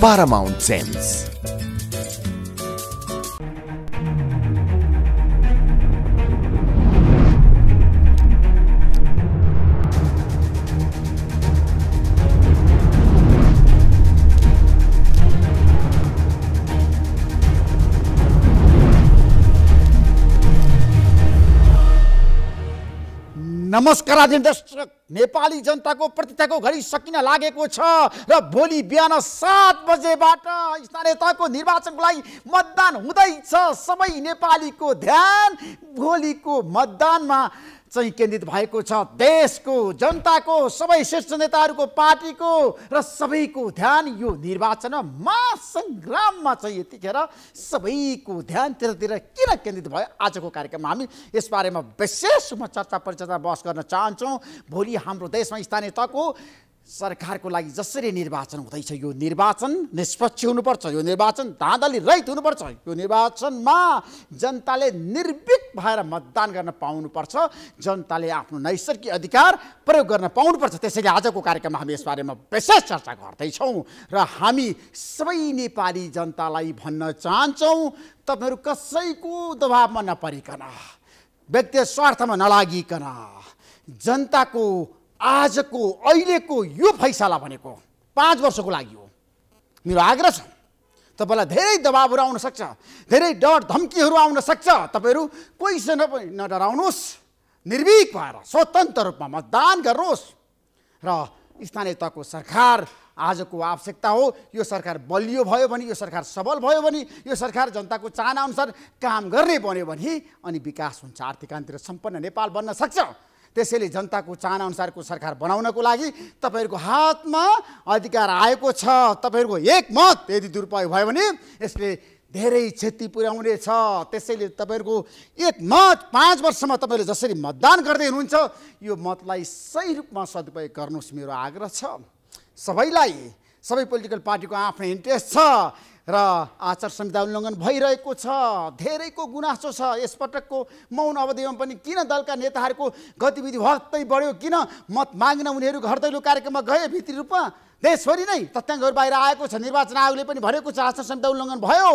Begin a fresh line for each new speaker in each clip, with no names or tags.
Paramount Sense.
दर्शक नेपाली जनताको प्रतिताको घडी सकिन लागेको छ र भोलि बिहान सात बजेबाट स्थानीय तहको निर्वाचनको लागि मतदान हुँदैछ सबै नेपालीको ध्यान भोलिको मतदानमा चाहिँ केन्द्रित भएको छ देशको जनताको सबै शीर्ष नेताहरूको पार्टीको र सबैको ध्यान यो निर्वाचनमा महासङ्ग्राममा चाहिँ यतिखेर सबैको ध्यान त्यतातिर किन केन्द्रित भयो आजको कार्यक्रममा हामी यसबारेमा विशेष रूपमा चर्चा परिचर्चा बहस गर्न चाहन्छौँ भोलि हाम्रो देशमा स्थानीय तहको सरकारको लागि जसरी निर्वाचन हुँदैछ यो निर्वाचन निष्पक्ष हुनुपर्छ यो निर्वाचन धाँधली रहित हुनुपर्छ यो निर्वाचनमा जनताले निर्विक भएर मतदान गर्न पाउनुपर्छ जनताले आफ्नो नैसर्गिक अधिकार प्रयोग गर्न पाउनुपर्छ त्यसैले आजको कार्यक्रममा हामी यसबारेमा विशेष चर्चा गर्दैछौँ र हामी सबै नेपाली जनतालाई भन्न चाहन्छौँ तपाईँहरू कसैको दबावमा नपरिकन व्यक्ति स्वार्थमा नलागिकन जनताको आजको अहिलेको यो फैसला भनेको पाँच वर्षको लागि हो मेरो आग्रह छ तपाईँलाई धेरै दबाबहरू आउन सक्छ धेरै डर धम्कीहरू आउन सक्छ तपाईँहरू कोहीसँग पनि नडराउनुहोस् निर्भीक भएर स्वतन्त्र रूपमा मतदान गर्नुहोस् र स्थानीय तहको सरकार आजको आवश्यकता हो यो सरकार बलियो भयो भने यो सरकार सबल भयो भने यो सरकार जनताको चाहनाअनुसार काम गर्ने बन्यो भने अनि विकास हुन्छ आर्थिक आन्तरिक सम्पन्न नेपाल बन्न सक्छ त्यसैले जनताको चाहना अनुसारको सरकार बनाउनको लागि तपाईँहरूको हातमा अधिकार आएको छ तपाईँहरूको एकमत यदि दुरुपयोग भयो भने यसले धेरै क्षति पुर्याउनेछ त्यसैले तपाईँहरूको एक मत पाँच वर्षमा तपाईँले जसरी मतदान गर्दै हुनुहुन्छ यो मतलाई सही रूपमा सदुपयोग गर्नुहोस् मेरो आग्रह छ सबैलाई सबै पोलिटिकल पार्टीको आफ्नो इन्ट्रेस्ट छ र आचार संहिता उल्लङ्घन भइरहेको छ धेरैको गुनासो छ यसपटकको मौन अवधिमा पनि किन दलका नेताहरूको गतिविधि भक्तै बढ्यो किन मत माग्न उनीहरू घर दैलो कार्यक्रममा गए भित्री रूपमा देशभरि नै तथ्याङ्कहरू बाहिर आएको छ निर्वाचन आयोगले पनि भनेको छ आचार संहिता उल्लङ्घन भयो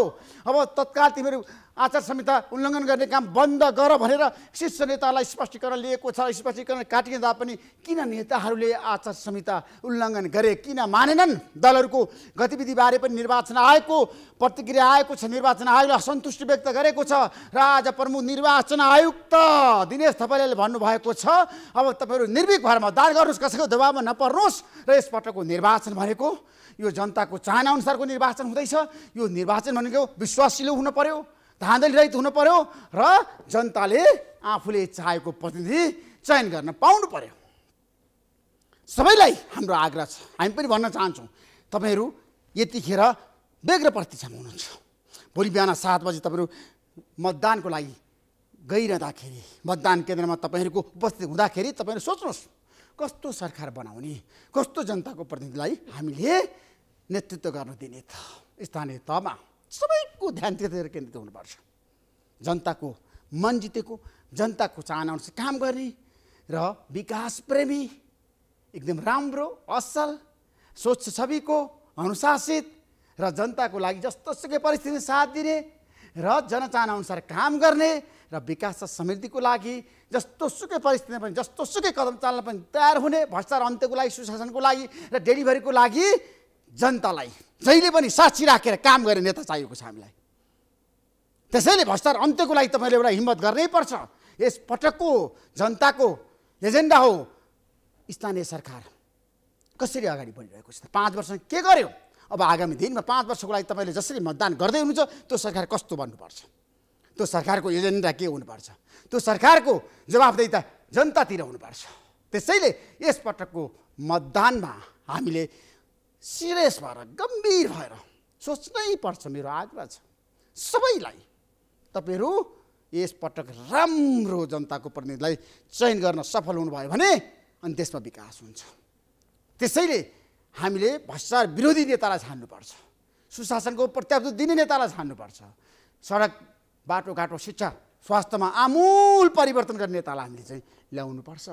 अब तत्काल तिमीहरू आचार संहिता उल्लङ्घन गर्ने काम बन्द गर भनेर शीर्ष नेतालाई स्पष्टीकरण लिएको छ स्पष्टीकरण काटिँदा पनि किन नेताहरूले आचार संहिता उल्लङ्घन गरे किन मानेनन् दलहरूको गतिविधिबारे पनि निर्वाचन आयोगको प्रतिक्रिया आएको छ निर्वाचन आयोगले असन्तुष्टि व्यक्त गरेको छ र आज प्रमुख निर्वाचन आयुक्त दिनेश थपलियाले भन्नुभएको छ अब तपाईँहरू निर्भीक भएर मतदान गर्नुहोस् कसैको दबाबमा नपर्नुहोस् र यसपटकको निर्वाचन भनेको यो जनताको चाहनाअनुसारको निर्वाचन हुँदैछ यो निर्वाचन भनेको विश्वासिलो हुन पर्यो धाँधली रहित हुनु पर्यो र जनताले आफूले चाहेको प्रतिनिधि चयन गर्न पाउनु पर्यो सबैलाई हाम्रो आग्रह छ हामी पनि भन्न चाहन्छौँ तपाईँहरू यतिखेर व्यग्र प्रतीक्षामा हुनुहुन्छ भोलि बिहान सात बजी तपाईँहरू मतदानको लागि गइरहँदाखेरि मतदान केन्द्रमा तपाईँहरूको उपस्थित हुँदाखेरि तपाईँहरू सोच्नुहोस् कस्तो सरकार बनाउने कस्तो जनताको प्रतिनिधिलाई हामीले नेतृत्व गर्न दिने त स्थानीय तहमा सबैको ध्यान त्यतातिर केन्द्रित हुनुपर्छ जनताको मन जितेको जनताको चाहनाअनुसार काम गर्ने र विकास प्रेमी एकदम राम्रो असल स्वच्छ छविको अनुशासित र जनताको लागि जस्तो सुकै परिस्थितिमा साथ दिने र जनचाहनाअनुसार काम गर्ने र विकास र समृद्धिको लागि जस्तो सुकै परिस्थितिमा पनि जस्तो सुकै कदम चाल्न पनि तयार हुने भ्रष्टाचार अन्त्यको लागि सुशासनको लागि र डेलिभरीको लागि जनतालाई जहिले पनि साक्षी राखेर काम गर्ने नेता चाहिएको छ हामीलाई त्यसैले भ्रष्टाचार अन्त्यको लागि तपाईँले एउटा हिम्मत गर्नै पर्छ यस पटकको जनताको एजेन्डा हो स्थानीय सरकार कसरी अगाडि बढिरहेको छ पाँच वर्ष के गर्यो अब आगामी दिनमा पाँच वर्षको लागि तपाईँले जसरी मतदान गर्दै हुनुहुन्छ त्यो सरकार कस्तो बन्नुपर्छ त्यो सरकारको एजेन्डा के हुनुपर्छ त्यो सरकारको जवाबदेही त जनतातिर हुनुपर्छ त्यसैले यसपटकको मतदानमा हामीले सिरियस भएर गम्भीर भएर सोच्नै पर्छ मेरो आग्रह छ सबैलाई तपाईँहरू यसपटक राम्रो जनताको प्रतिनिधिलाई चयन गर्न सफल हुनुभयो भने अनि देशमा विकास हुन्छ त्यसैले हामीले भ्रष्टाचार विरोधी नेतालाई छान्नुपर्छ सुशासनको प्रत्याप्त दिने नेतालाई छान्नुपर्छ सडक बाटोघाटो शिक्षा स्वास्थ्यमा आमूल परिवर्तन गर्ने नेतालाई हामीले चाहिँ ल्याउनुपर्छ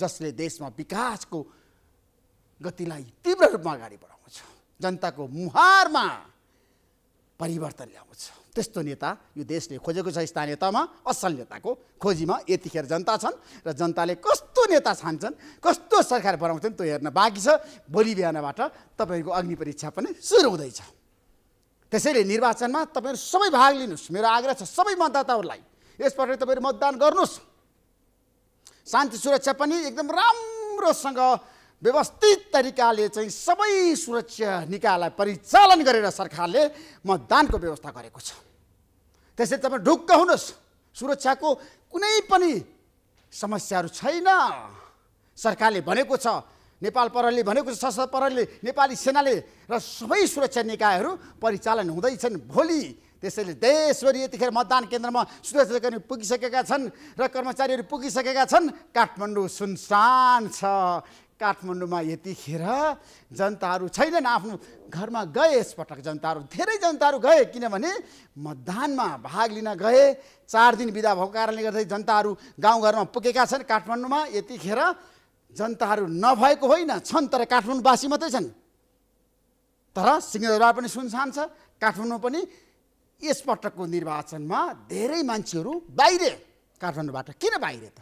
जसले देशमा विकासको गतिलाई तीव्र रूपमा अगाडि बढाउँछ जनताको मुहारमा परिवर्तन ल्याउँछ त्यस्तो नेता यो देशले खोजेको छ स्थानीय तहमा असल नेताको खोजीमा यतिखेर जनता छन् र जनताले कस्तो नेता छान्छन् कस्तो सरकार बनाउँछन् त्यो हेर्न बाँकी छ भोलि बिहानबाट तपाईँको अग्नि परीक्षा पनि सुरु हुँदैछ त्यसैले निर्वाचनमा तपाईँहरू सबै भाग लिनुहोस् मेरो आग्रह छ सबै मतदाताहरूलाई यसपल्ट तपाईँहरू मतदान गर्नुहोस् शान्ति सुरक्षा पनि एकदम राम्रोसँग व्यवस्थित तरिकाले चाहिँ सबै सुरक्षा निकायलाई परिचालन गरेर सरकारले मतदानको व्यवस्था गरेको छ त्यसै तपाईँ ढुक्क हुनुहोस् सुरक्षाको कुनै पनि समस्याहरू छैन सरकारले भनेको छ नेपाल प्रहरीले भनेको छ सशस्त्र प्रहरीले नेपाली सेनाले र सबै सुरक्षा निकायहरू परिचालन हुँदैछन् भोलि त्यसैले देशभरि यतिखेर मतदान केन्द्रमा सुरक्षाकर्मी पुगिसकेका छन् र कर्मचारीहरू पुगिसकेका छन् काठमाडौँ सुनसान छ काठमाडौँमा यतिखेर जनताहरू छैनन् आफ्नो घरमा गए यसपटक जनताहरू धेरै जनताहरू गए किनभने मतदानमा भाग लिन गए चार दिन बिदा भएको कारणले गर्दा जनताहरू गाउँघरमा पुगेका छन् काठमाडौँमा यतिखेर जनताहरू नभएको होइन छन् तर काठमाडौँवासी मात्रै छन् तर सिंहदरबार पनि सुनसान छ काठमाडौँ पनि यसपटकको निर्वाचनमा धेरै मान्छेहरू बाहिर काठमाडौँबाट किन बाहिर त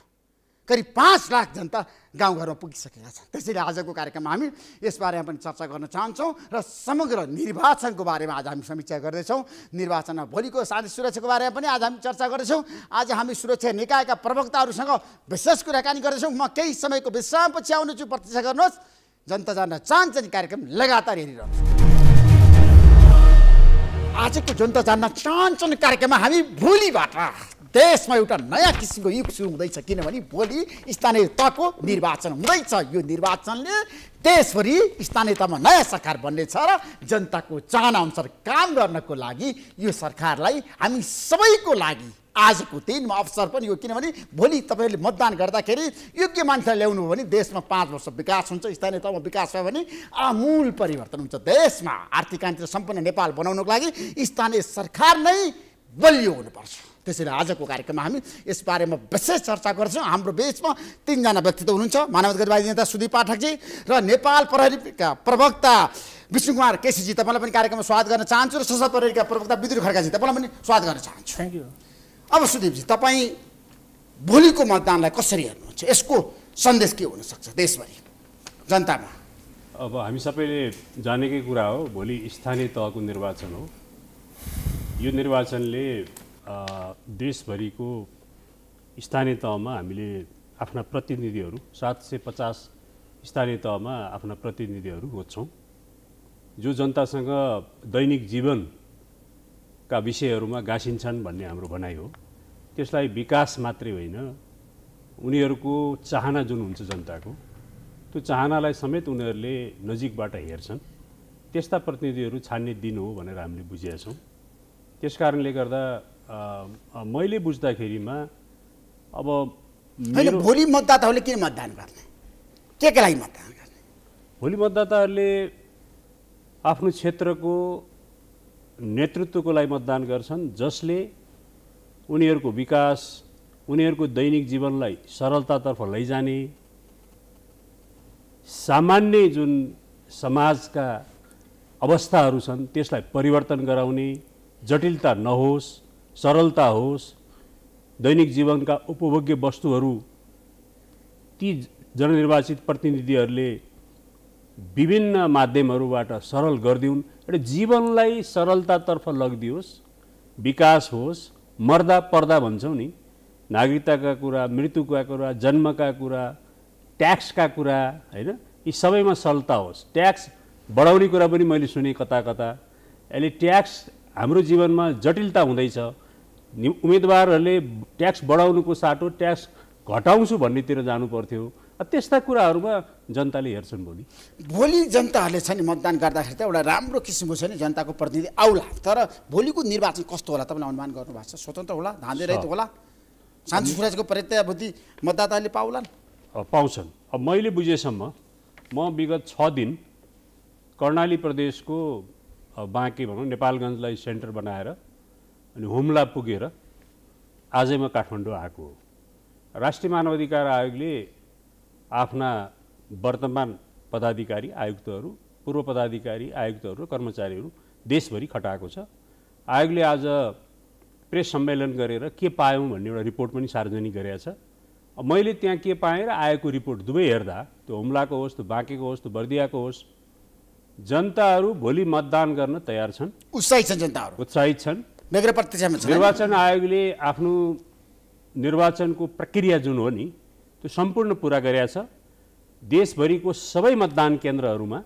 करिब पाँच लाख जनता गाउँघरमा पुगिसकेका छन् त्यसैले आजको कार्यक्रममा हामी यसबारेमा पनि चर्चा गर्न चाहन्छौँ र समग्र निर्वाचनको बारेमा आज हामी समीक्षा गर्दैछौँ निर्वाचनमा भोलिको शान्ति सुरक्षाको बारेमा पनि आज हामी चर्चा गर्दैछौँ आज हामी सुरक्षा निकायका प्रवक्ताहरूसँग विशेष कुराकानी गर्दैछौँ म केही समयको विश्रामपछि आउनेछु प्रतीक्षा गर्नुहोस् जनता जान्न चाहन्छन् कार्यक्रम लगातार हेरिरहनुहोस् आजको जनता जान्न चाहन्छन् कार्यक्रममा हामी भोलिबाट देशमा एउटा नयाँ किसिमको युग सुरु हुँदैछ किनभने भोलि स्थानीय तहको निर्वाचन हुँदैछ यो निर्वाचनले देशभरि स्थानीय तहमा नयाँ सरकार बन्नेछ र जनताको चाहनाअनुसार काम गर्नको लागि यो सरकारलाई हामी सबैको लागि आजको दिनमा अवसर पनि हो किनभने भोलि तपाईँहरूले मतदान गर्दाखेरि योग्य मान्छेलाई ल्याउनु हो भने देशमा पाँच वर्ष विकास हुन्छ स्थानीय तहमा विकास भयो भने आमूल परिवर्तन हुन्छ देशमा आर्थिक क्रान्ति सम्पन्न नेपाल बनाउनको लागि स्थानीय सरकार नै बलियो हुनुपर्छ त्यसैले आजको कार्यक्रममा हामी यसबारेमा विशेष चर्चा गर्छौँ हाम्रो बिचमा तिनजना व्यक्तित्व हुनुहुन्छ मानव अधिकारवादी नेता सुदीप पाठकजी र नेपाल प्रहरीका प्रवक्ता विष्णु कुमार केसीजी तपाईँलाई पनि कार्यक्रममा स्वागत गर्न चाहन्छु र सशस्त्र प्रहरीका प्रवक्ता विदुर खड्काजी तपाईँलाई पनि स्वागत गर्न चाहन्छु थ्याङ्क यू अब सुदीपजी तपाईँ भोलिको मतदानलाई कसरी हेर्नुहुन्छ यसको सन्देश के हुनसक्छ देशभरि जनतामा
अब हामी सबैले जानेकै कुरा हो भोलि स्थानीय तहको निर्वाचन हो यो निर्वाचनले देशभरिको स्थानीय तहमा हामीले आफ्ना प्रतिनिधिहरू सात सय पचास स्थानीय तहमा आफ्ना प्रतिनिधिहरू खोज्छौँ जो जनतासँग दैनिक जीवनका विषयहरूमा गाँसिन्छन् भन्ने हाम्रो भनाइ हो त्यसलाई विकास मात्रै होइन उनीहरूको चाहना जुन हुन्छ जनताको त्यो चाहनालाई समेत उनीहरूले नजिकबाट हेर्छन् त्यस्ता प्रतिनिधिहरू छान्ने दिन हो भनेर हामीले बुझेका छौँ त्यस कारणले गर्दा मैले बुझ्दाखेरिमा अब भोलि
मतदाताहरूले किन मतदान गर्ने
के के लागि मतदान गर्ने भोलि मतदाताहरूले आफ्नो क्षेत्रको नेतृत्वको लागि मतदान गर्छन् जसले उनीहरूको विकास उनीहरूको दैनिक जीवनलाई सरलतातर्फ लैजाने सामान्य जुन समाजका अवस्थाहरू छन् त्यसलाई परिवर्तन गराउने जटिलता नहोस् सरलता होस् दैनिक जीवनका उपभोग्य वस्तुहरू ती जननिर्वाचित प्रतिनिधिहरूले विभिन्न माध्यमहरूबाट सरल गरिदिउन् र जीवनलाई सरलतातर्फ लगिदियोस् विकास होस् मर्दा पर्दा भन्छौँ नि नागरिकताका कुरा मृत्युका कुरा जन्मका कुरा ट्याक्सका कुरा होइन यी सबैमा सरलता होस् ट्याक्स बढाउने कुरा पनि मैले सुने कता कता अहिले ट्याक्स हाम्रो जीवनमा जटिलता हुँदैछ उम्मेदवारहरूले ट्याक्स बढाउनुको साटो ट्याक्स घटाउँछु भन्नेतिर जानु पर्थ्यो त्यस्ता कुराहरूमा जनताले हेर्छन् भोलि भोलि जनताहरूले
छ नि मतदान गर्दाखेरि त एउटा राम्रो किसिमको छ नि जनताको प्रतिनिधि आउला तर भोलिको निर्वाचन कस्तो होला तपाईँले अनुमान गर्नु भएको छ स्वतन्त्र होला धाँधे रहित होला
शान्ति सुराजको प्रत्याभूति मतदाताले पाउलान् पाउँछन् अब मैले बुझेसम्म म विगत छ दिन कर्णाली प्रदेशको बाँकी भनौँ नेपालगञ्जलाई सेन्टर बनाएर अनि हुम्ला पुगेर आजै म काठमाडौँ आएको हो राष्ट्रिय मानवाधिकार आयोगले आफ्ना वर्तमान पदाधिकारी आयुक्तहरू पूर्व पदाधिकारी आयुक्तहरू र कर्मचारीहरू देशभरि खटाएको छ आयोगले आज प्रेस सम्मेलन गरेर के पायौँ भन्ने एउटा रिपोर्ट पनि सार्वजनिक गरेको छ मैले त्यहाँ के पाएँ र आएको रिपोर्ट दुवै हेर्दा त्यो हुम्लाको होस् त्यो बाँकेको होस् त्यो बर्दियाको होस् जनताहरू भोलि मतदान गर्न तयार छन् उत्साहित छन् जनताहरू उत्साहित छन् निर्वाचन आयोगले आफ्नो निर्वाचनको प्रक्रिया जुन हो नि त्यो सम्पूर्ण पुरा गरेका छ देशभरिको सबै मतदान केन्द्रहरूमा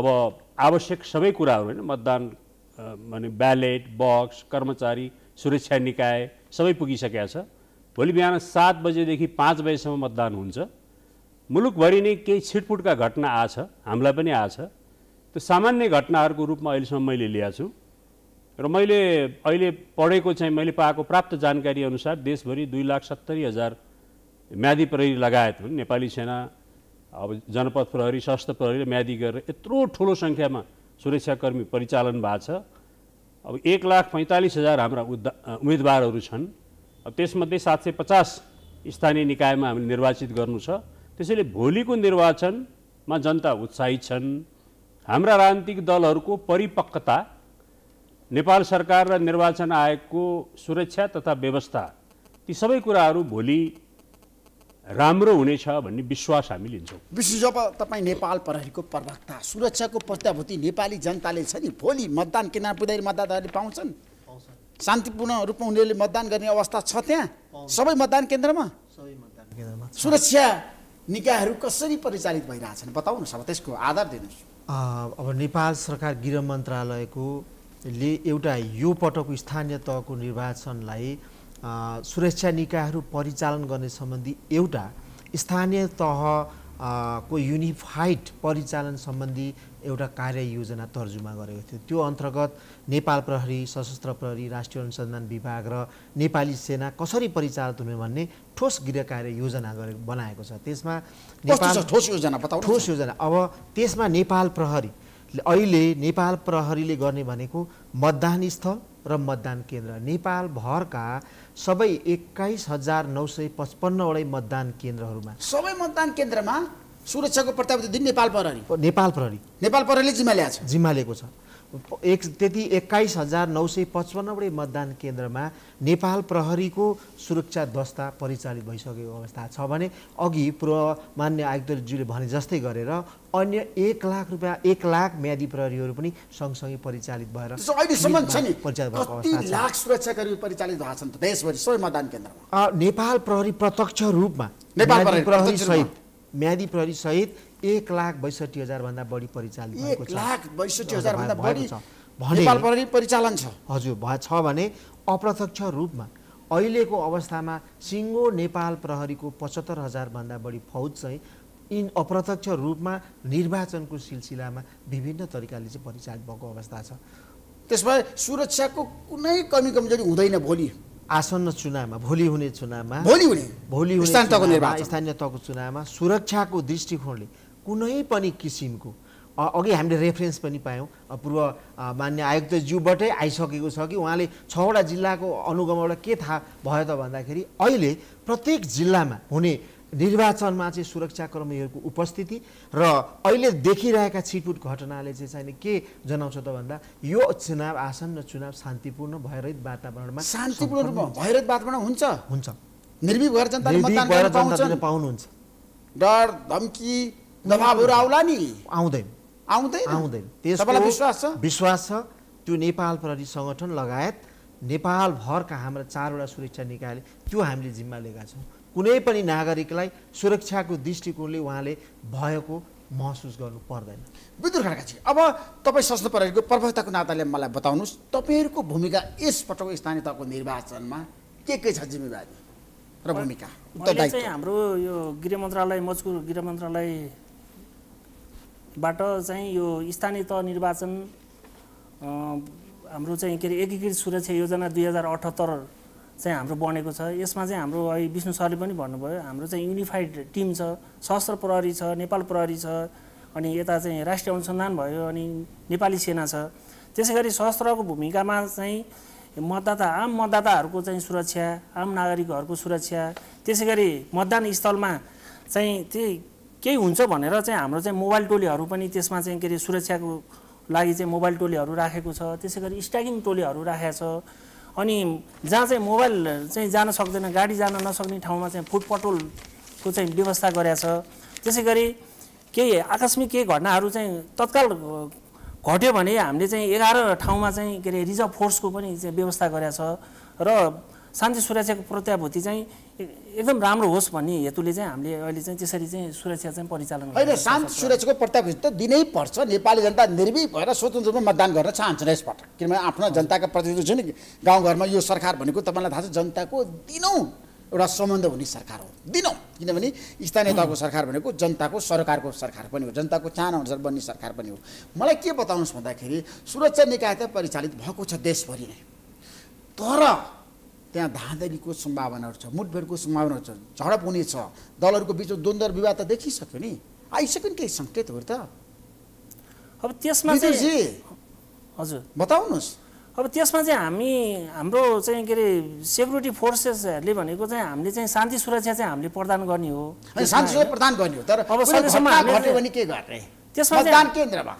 अब आवश्यक सबै कुराहरू होइन मतदान माने ब्यालेट बक्स कर्मचारी सुरक्षा निकाय सबै पुगिसकेका छ भोलि बिहान सात बजेदेखि पाँच बजेसम्म मतदान हुन्छ मुलुकभरि नै केही छिटपुटका घटना आछ हामीलाई पनि आछ त्यो सामान्य घटनाहरूको रूपमा अहिलेसम्म मैले ल्याएको छु र मैले अहिले पढेको चाहिँ मैले पाएको प्राप्त जानकारी अनुसार देशभरि दुई लाख सत्तरी हजार म्यादी प्रहरी लगायत हुन् नेपाली सेना अब जनपद प्रहरी सशस्त्र प्रहरी र म्यादी गरेर यत्रो ठुलो सङ्ख्यामा सुरक्षाकर्मी परिचालन भएको छ अब एक लाख पैँतालिस हजार हाम्रा उद्दा उम्मेदवारहरू छन् अब त्यसमध्ये सात सय पचास स्थानीय निकायमा हामीले निर्वाचित गर्नु छ त्यसैले भोलिको निर्वाचनमा जनता उत्साहित छन् हाम्रा राजनीतिक दलहरूको परिपक्वता नेपाल सरकार र निर्वाचन आयोगको सुरक्षा तथा व्यवस्था ती सबै कुराहरू भोलि राम्रो हुनेछ भन्ने विश्वास हामी लिन्छौँ
विश्व जब तपाईँ नेपाल प्रहरीको प्रवक्ता सुरक्षाको प्रत्याभूति नेपाली जनताले छ नि भोलि मतदान केन्द्र पुग्दाखेरि मतदाताहरूले पाउँछन् शान्तिपूर्ण रूपमा उनीहरूले मतदान गर्ने अवस्था छ त्यहाँ सबै मतदान केन्द्रमा सुरक्षा निकायहरू कसरी परिचालित भइरहेछन् बताउनुहोस् अब त्यसको आधार
दिनुहोस् अब नेपाल सरकार गृह मन्त्रालयको ले एउटा यो पटक स्थानीय तहको निर्वाचनलाई सुरक्षा निकायहरू परिचालन गर्ने सम्बन्धी एउटा स्थानीय तह को युनिफाइड परिचालन सम्बन्धी एउटा कार्ययोजना तर्जुमा गरेको थियो त्यो अन्तर्गत नेपाल प्रहरी सशस्त्र प्रहरी राष्ट्रिय अनुसन्धान विभाग र नेपाली सेना कसरी परिचालित हुने भन्ने ठोस गृह कार्य योजना गरे बनाएको छ त्यसमा नेपाल ठोस योजना बताउनु ठोस योजना अब त्यसमा नेपाल प्रहरी अहिले नेपाल प्रहरीले गर्ने भनेको मतदान स्थल र मतदान केन्द्र नेपालभरका सबै एक्काइस हजार नौ सय पचपन्नवटै मतदान केन्द्रहरूमा
सबै मतदान केन्द्रमा सुरक्षाको प्रत्याभूति नेपाल प्रहरी
नेपाल प्रहरी नेपाल प्रहरीले जिम्मा ल्याएको छ जिम्मा लिएको छ एक त्यति एक्काइस हजार नौ सय पचपन्नवटै मतदान केन्द्रमा नेपाल प्रहरीको सुरक्षा दस्ता परिचालित भइसकेको अवस्था छ भने अघि पूर्व मान्य आयुक्तज्यूले भने जस्तै गरेर अन्य एक लाख रुपियाँ एक लाख म्यादी प्रहरीहरू पनि सँगसँगै परिचालित भएर अहिलेसम्म परिचालित नेपाल प्रहरी प्रत्यक्ष रूपमा नेपाल प्रहरी सहित म्यादी प्रहरी सहित एक लाख बैसठी हजारभन्दा बढी परिचालन भएको छ लाख बैसठी हजारभन्दा बढी
भने परिचालन छ
हजुर भए छ भने अप्रत्यक्ष रूपमा अहिलेको अवस्थामा सिङ्गो नेपाल प्रहरीको पचहत्तर हजारभन्दा बढी फौज चाहिँ इन अप्रत्यक्ष रूपमा निर्वाचनको सिलसिलामा विभिन्न तरिकाले चाहिँ परिचालित भएको अवस्था छ त्यसमा सुरक्षाको कुनै कमी कमजोरी हुँदैन भोलि आसन्न चुनावमा भोलि हुने चुनावमा भोलि हुने भोलि हुने स्थानीय तहको चुनावमा सुरक्षाको दृष्टिकोणले कुनै पनि किसिमको अघि हामीले रेफरेन्स पनि पायौँ पूर्व मान्य आयुक्तज्यूबाटै आइसकेको छ कि उहाँले छवटा जिल्लाको अनुगमबाट के थाहा भयो त भन्दाखेरि अहिले प्रत्येक जिल्लामा हुने निर्वाचनमा चाहिँ सुरक्षा कर्मीहरूको उपस्थिति र अहिले देखिरहेका छिटफुट घटनाले चाहिँ चाहिने के जनाउँछ त भन्दा यो चुनाव आसन र चुनाव शान्तिपूर्ण भयरहित वातावरणमा शान्तिपूर्ण रूपमा
भयरहित वातावरण हुन्छ हुन्छ निर्भीक भएर जनताले पाउनुहुन्छ डर धम्की दबावहरू आउला नि आउँदैन आउँदैन आउँदैन त्यसलाई विश्वास छ
विश्वास छ त्यो नेपाल प्रहरी सङ्गठन लगायत नेपालभरका हाम्रा चारवटा सुरक्षा निकायले त्यो हामीले जिम्मा लिएका छौँ कुनै पनि नागरिकलाई सुरक्षाको दृष्टिकोणले उहाँले भएको महसुस गर्नु पर्दैन
विदुर खड्काजी अब तपाईँ संसद प्रहरीको प्रवक्ताको नाताले मलाई बताउनुहोस् तपाईँहरूको भूमिका
यसपटक स्थानीय तहको निर्वाचनमा के के छ जिम्मेवारी र भूमिका चाहिँ हाम्रो यो गृह मन्त्रालय मजकुर गृह मन्त्रालय बाट चाहिँ यो स्थानीय तह निर्वाचन हाम्रो चाहिँ के अरे एकीकृत सुरक्षा योजना दुई हजार अठहत्तर चाहिँ हाम्रो बनेको छ यसमा चाहिँ हाम्रो अहिले विष्णु सरले पनि भन्नुभयो हाम्रो चाहिँ युनिफाइड टिम छ सशस्त्र प्रहरी छ नेपाल प्रहरी छ अनि यता चाहिँ राष्ट्रिय अनुसन्धान भयो अनि नेपाली सेना छ त्यसै गरी सशस्त्रको भूमिकामा चाहिँ मतदाता आम मतदाताहरूको चाहिँ सुरक्षा आम नागरिकहरूको सुरक्षा त्यसै गरी मतदान स्थलमा चाहिँ त्यही केही हुन्छ भनेर चाहिँ हाम्रो चाहिँ मोबाइल टोलीहरू पनि त्यसमा चाहिँ के अरे सुरक्षाको लागि चाहिँ मोबाइल टोलीहरू राखेको छ त्यसै गरी स्ट्यागिङ टोलीहरू राखेको छ अनि जहाँ चाहिँ मोबाइल चाहिँ जान सक्दैन गाडी जान नसक्ने ठाउँमा चाहिँ फुड पटोलको चाहिँ व्यवस्था गरेछ त्यसै गरी केही आकस्मिक केही घटनाहरू चाहिँ तत्काल घट्यो भने हामीले चाहिँ एघार ठाउँमा चाहिँ के अरे रिजर्भ फोर्सको पनि चाहिँ व्यवस्था गरेका छ र शान्ति सुरक्षाको प्रत्याभूति चाहिँ एकदम राम्रो होस् भन्ने हेतुले चाहिँ हामीले अहिले चाहिँ त्यसरी चाहिँ सुरक्षा चाहिँ परिचालन होइन शान्ति
सुरक्षाको प्रत्याभूति त दिनै पर्छ नेपाली जनता निर्वी भएर स्वतन्त्र रूपमा मतदान गर्न चाहन्छन् यसपटक किनभने आफ्नो जनताको प्रतिनिधि छ नि गाउँघरमा यो सरकार भनेको तपाईँलाई थाहा छ जनताको दिनौँ एउटा सम्बन्ध हुने सरकार हो दिनौँ किनभने स्थानीय तहको सरकार भनेको जनताको सरकारको सरकार पनि हो जनताको चाहना अनुसार बन्ने सरकार पनि हो मलाई के बताउनुहोस् भन्दाखेरि सुरक्षा निकाय त परिचालित भएको छ देशभरि नै तर त्यहाँ धाँधलीको सम्भावनाहरू छ मुठभेडको सम्भावनाहरू छ झडप हुनेछ दलहरूको बिचमा द्वन्द्व विवाद त देखिसक्यो नि आइसक्यो नि केही सङ्केतहरू त
अब त्यसमा
हजुर
बताउनुहोस् अब त्यसमा चाहिँ हामी हाम्रो चाहिँ के अरे सेक्युरिटी फोर्सेसहरूले भनेको चाहिँ हामीले चाहिँ शान्ति सुरक्षा चाहिँ हामीले प्रदान गर्ने हो शान्ति सुरक्षा प्रदान गर्ने हो तर अब भने
के गर्ने त्यसमा
केन्द्रमा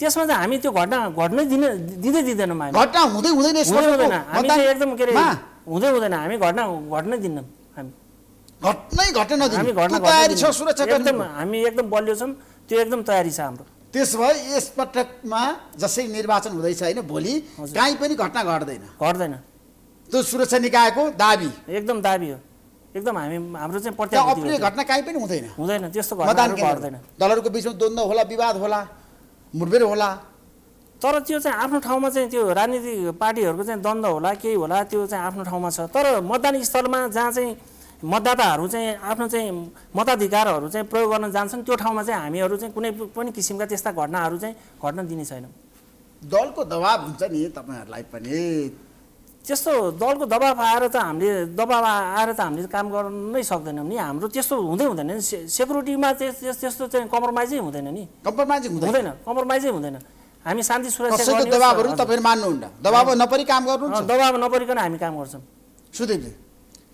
त्यसमा चाहिँ हामी त्यो घटना घट्नै दिन दिँदै दिँदैनौँ घटना हुँदै हुँदैन एकदम के अरे हुँदै हुँदैन हामी घटना घट्नै दिन्नौँ हामी घटनै घटना हामी तयारी छ सुरक्षा एकदम हामी एकदम बलियो छौँ त्यो एकदम तयारी छ हाम्रो
त्यसो भए यसपटकमा जसरी निर्वाचन हुँदैछ होइन भोलि काहीँ पनि घटना घट्दैन
घट्दैन त्यो सुरक्षा निकायको दाबी एकदम दाबी हो एकदम हामी हाम्रो चाहिँ अप्रिय घटना कहीँ पनि हुँदैन हुँदैन त्यस्तो घटना घट्दैन दलहरूको बिचमा द्वन्द होला विवाद होला मुठभेड होला तर त्यो चाहिँ आफ्नो ठाउँमा चाहिँ त्यो राजनीतिक पार्टीहरूको चाहिँ द्वन्द होला केही होला त्यो चाहिँ आफ्नो ठाउँमा छ तर मतदान स्थलमा जहाँ चाहिँ मतदाताहरू चाहिँ आफ्नो चाहिँ मताधिकारहरू चाहिँ प्रयोग गर्न जान्छन् त्यो ठाउँमा चाहिँ हामीहरू चाहिँ कुनै पनि किसिमका त्यस्ता घटनाहरू चाहिँ घट्न दिने छैनौँ दलको दबाब हुन्छ नि तपाईँहरूलाई पनि त्यस्तो दलको दबाब आएर त हामीले दबाब आएर त हामीले काम गर्नै सक्दैनौँ नि हाम्रो त्यस्तो हुँदै हुँदैन नि सेक्युरिटीमा त्यस्तो चाहिँ कम्प्रोमाइजै हुँदैन नि कम्प्रोमाइज हुँदैन कम्प्रोमाइजै हुँदैन हामी शान्ति सुरक्षा दबाबहरू तपाईँहरू मान्नुहुन्न दबाब नपरी काम गर्नु दबाब नपरिकन हामी काम गर्छौँ सुदीपजी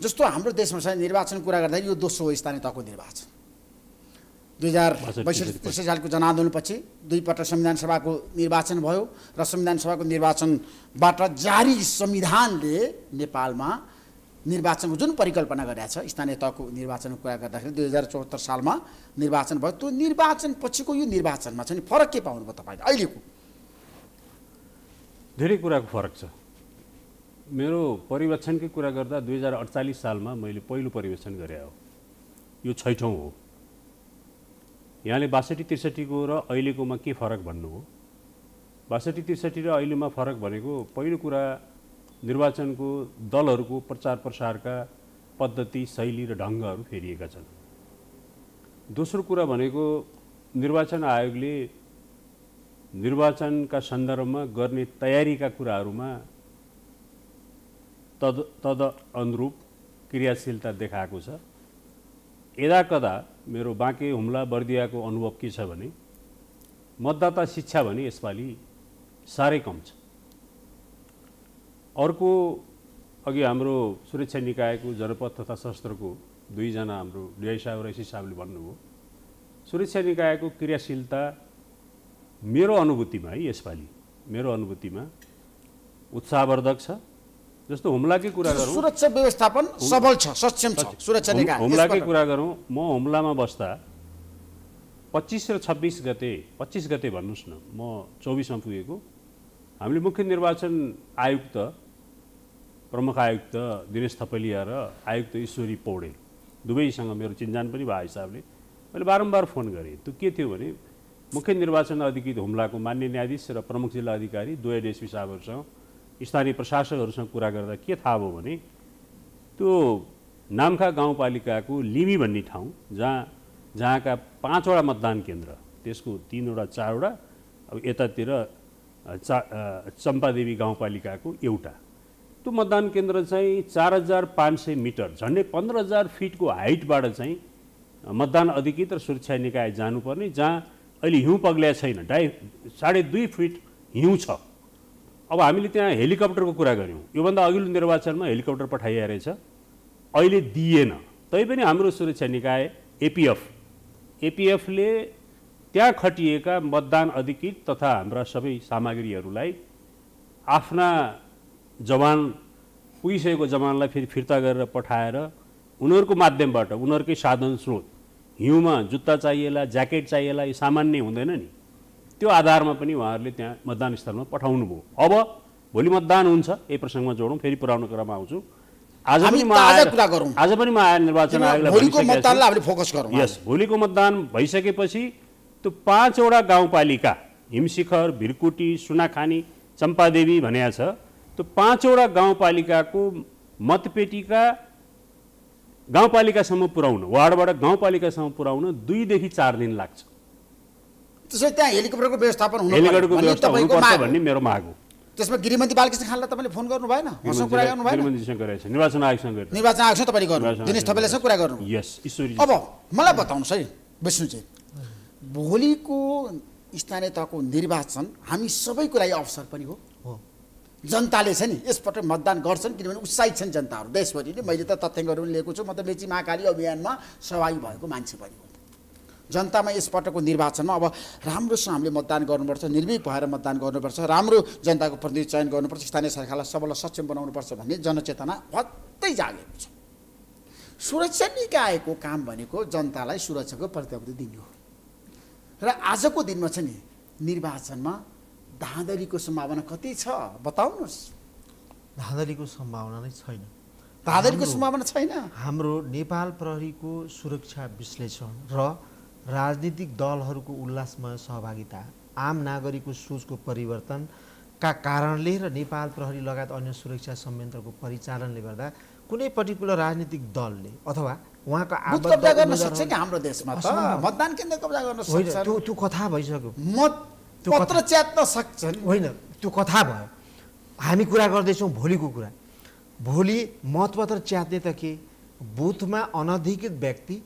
जस्तो हाम्रो देशमा छ निर्वाचन कुरा गर्दा
यो दोस्रो स्थानीय तहको निर्वाचन दुई हजार बैसठी त्रिसठी सालको जनआन्दोलनपछि दुईपल्ट संविधान सभाको निर्वाचन भयो र संविधान सभाको निर्वाचनबाट जारी संविधानले नेपालमा निर्वाचनको जुन परिकल्पना गरेका छ स्थानीय तहको निर्वाचनको कुरा गर्दाखेरि दुई हजार चौहत्तर सालमा निर्वाचन भयो त्यो निर्वाचन पछिको यो निर्वाचनमा छ नि
फरक के पाउनुभयो तपाईँले अहिलेको धेरै कुराको फरक छ मेरो परिवेक्षणकै कुरा गर्दा दुई हजार अडचालिस सालमा मैले पहिलो परिवेक्षण गरे हो यो छैठौँ हो यहाँले बासठी त्रिसठीको र अहिलेकोमा के फरक भन्नु हो बासठी त्रिसठी र अहिलेमा फरक भनेको पहिलो कुरा निर्वाचनको दलहरूको प्रचार प्रसारका पद्धति शैली र ढङ्गहरू फेरिएका छन् दोस्रो कुरा भनेको निर्वाचन आयोगले निर्वाचनका सन्दर्भमा गर्ने तयारीका कुराहरूमा तद तद अनुरूप क्रियाशीलता देखाएको छ यदा कदा मेरो बाँके हुम्ला बर्दियाको अनुभव के छ भने मतदाता शिक्षा भने यसपालि साह्रै कम छ अर्को अघि हाम्रो सुरक्षा निकायको जनपथ तथा शस्त्रको दुईजना हाम्रो डिआई साहब र एसी साहबले भन्नुभयो सुरक्षा निकायको क्रियाशीलता मेरो अनुभूतिमा है यसपालि मेरो अनुभूतिमा उत्साहवर्धक छ जस्तो हुम्लाकै कुरा गरौँ
सुरक्षा व्यवस्थापन सबल छ सक्षम छ सुरक्षा निकाय हुम्लाकै कुरा
गरौँ म हुम्लामा बस्दा पच्चिस र छब्बिस गते पच्चिस गते भन्नुहोस् न म चौबिसमा पुगेको हामीले मुख्य निर्वाचन आयुक्त प्रमुख आयुक्त दिनेश थपलिया र आयुक्त ईश्वरी पौडेल दुवैसँग मेरो चिन्जान पनि भयो हिसाबले मैले बारम्बार फोन गरेँ त्यो के थियो भने मुख्य निर्वाचन अधिकृत हुम्लाको मान्य न्यायाधीश र प्रमुख जिल्ला अधिकारी दुवै डिएसपी साहबहरूसँग स्थानीय प्रशासकहरूसँग कुरा गर्दा के थाहा भयो भने त्यो नामखा गाउँपालिकाको लिमी भन्ने ठाउँ जहाँ जहाँका पाँचवटा मतदान केन्द्र त्यसको तिनवटा चारवटा अब यतातिर चा चम्पादेवी गाउँपालिकाको एउटा त्यो मतदान केन्द्र चाहिँ चार हजार पाँच सय मिटर झन्डै पन्ध्र हजार फिटको हाइटबाट चाहिँ मतदान अधिकृत र सुरक्षा निकाय जानुपर्ने जहाँ अहिले हिउँ पग्ल्या छैन ढाई साढे दुई फिट हिउँ छ अब हामीले त्यहाँ हेलिकप्टरको कुरा गऱ्यौँ योभन्दा अघिल्लो निर्वाचनमा हेलिकप्टर पठाइया रहेछ अहिले दिएन तैपनि हाम्रो सुरक्षा निकाय एपिएफ एपिएफले त्यहाँ खटिएका मतदान अधिकृत तथा हाम्रा सबै सामग्रीहरूलाई आफ्ना जवान पुगिसकेको जवानलाई फेरि फिर्ता गरेर पठाएर उनीहरूको माध्यमबाट उनीहरूकै साधन स्रोत हिउँमा जुत्ता चाहिएला ज्याकेट चाहिएला यो सामान्य हुँदैन नि त्यो आधारमा पनि उहाँहरूले त्यहाँ मतदान स्थलमा पठाउनु भयो अब भोलि मतदान हुन्छ यही प्रसङ्गमा जोडौँ फेरि पुऱ्याउने क्रममा आउँछु आज पनि म आज पनि म आएर निर्वाचन आयोगलाई फोकस गरौँ यस भोलिको मतदान भइसकेपछि त्यो पाँचवटा गाउँपालिका हिमशिखर भिरकुटी सुनाखानी चम्पादेवी भनिया छ त्यो पाँचवटा गाउँपालिकाको मतपेटिका गाउँपालिकासम्म पुर्याउन वार्डबाट गाउँपालिकासम्म पुर्याउन दुईदेखि चार दिन लाग्छ
त्यसो त्यहाँ हेलिकप्टरको व्यवस्थापन हेलिकप्टरको व्यवस्था हुनुपर्छ भन्ने मेरो माग हो त्यसमा गिरिमन्ती बालकृष्ण खानलाई तपाईँले फोन गर्नु भएन मसँग कुरा गर्नु भएन
निर्वाचन आयोगसँग निर्वाचन आयोगसँग तपाईँले गर्नु दिनेश तपाईँलेसँग कुरा गर्नु यस
ईश्वरी अब मलाई बताउनुहोस् है विष्णुजी भोलिको स्थानीय तहको निर्वाचन हामी सबैको लागि अवसर पनि हो जनताले छ नि यसपटक मतदान गर्छन् किनभने उत्साहित छन् जनताहरू देशभरि नै मैले त तथ्याङ्कहरू पनि लिएको छु म त मेची महाकाली अभियानमा सहभागी भएको मान्छे पनि हो जनतामा यसपटकको निर्वाचनमा अब राम्रोसँग हामीले मतदान गर्नुपर्छ निर्भीक भएर मतदान गर्नुपर्छ राम्रो जनताको प्रतिनिधि चयन गर्नुपर्छ स्थानीय सरकारलाई सबल सक्षम बनाउनुपर्छ भन्ने जनचेतना हत्तै जागेको छ सुरक्षा निकायको काम भनेको जनतालाई सुरक्षाको प्रतिपूर्ति दिने हो र आजको दिनमा छ नि निर्वाचनमा धाँधलीको सम्भावना कति छ बताउनुहोस्
धाँधलीको सम्भावना नै छैन
धाँधलीको सम्भावना
छैन हाम्रो नेपाल प्रहरीको सुरक्षा विश्लेषण र राजनीतिक दलहरूको उल्लासमय सहभागिता आम नागरिकको सोचको परिवर्तनका कारणले र नेपाल प्रहरी लगायत अन्य सुरक्षा संयन्त्रको परिचालनले गर्दा कुनै पर्टिकुलर राजनीतिक दलले अथवा उहाँको आवाज गर्न सक्छ कि हाम्रो देशमा त
मतदान केन्द्र कब्जा गर्न सक्छ त्यो
त्यो कथा भइसक्यो मत पत्र च्यात्न सक्छन् होइन त्यो कथा भयो हामी कुरा गर्दैछौँ भोलिको कुरा भोलि मतपत्र च्यात्ने त के बुथमा अनधिकृत व्यक्ति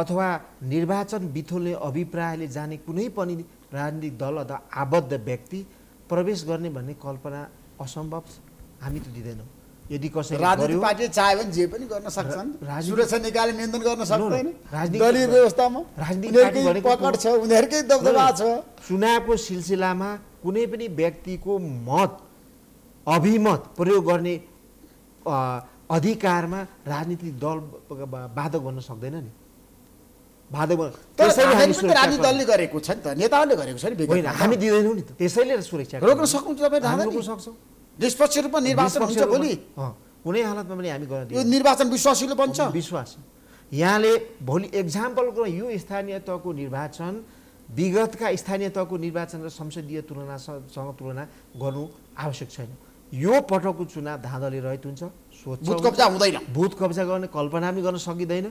अथवा निर्वाचन बिथोल्ने अभिप्रायले जाने कुनै पनि राजनीतिक दल अथवा आबद्ध व्यक्ति प्रवेश गर्ने भन्ने कल्पना असम्भव हामी त दिँदैनौँ यदि कसैले राजनीतिक पार्टीले
चाह्यो भने जे पनि गर्न सक्छन् सुरक्षा निकायले नियन्त्रण गर्न सक्दैन राजनीतिक व्यवस्थामा राजनीतिक पकड छ उनीहरूकै दबदबा छ
चुनावको सिलसिलामा कुनै पनि व्यक्तिको मत अभिमत प्रयोग गर्ने अधिकारमा राजनीतिक दल बाधक गर्न सक्दैन
नि राजनीति दलले गरेको छ नि त नेताहरूले गरेको छ नि हामी दिँदैनौँ नि त त्यसैले सुरक्षा रोक्न सक्छौँ निष्पक्ष रूपमा निर्वाचन हुन्छ भोलि कुनै हालतमा पनि हामी गर्न यो निर्वाचन विश्वासिलो बन्छ विश्वास
यहाँले भोलि एक्जाम्पलको यो स्थानीय तहको निर्वाचन विगतका स्थानीय तहको निर्वाचन र संसदीय तुलनासँग तुलना गर्नु आवश्यक छैन यो पटकको चुनाव धाँधले रहित हुन्छ
भूत कब्जा हुँदैन
भूत कब्जा गर्ने कल्पना पनि गर्न सकिँदैन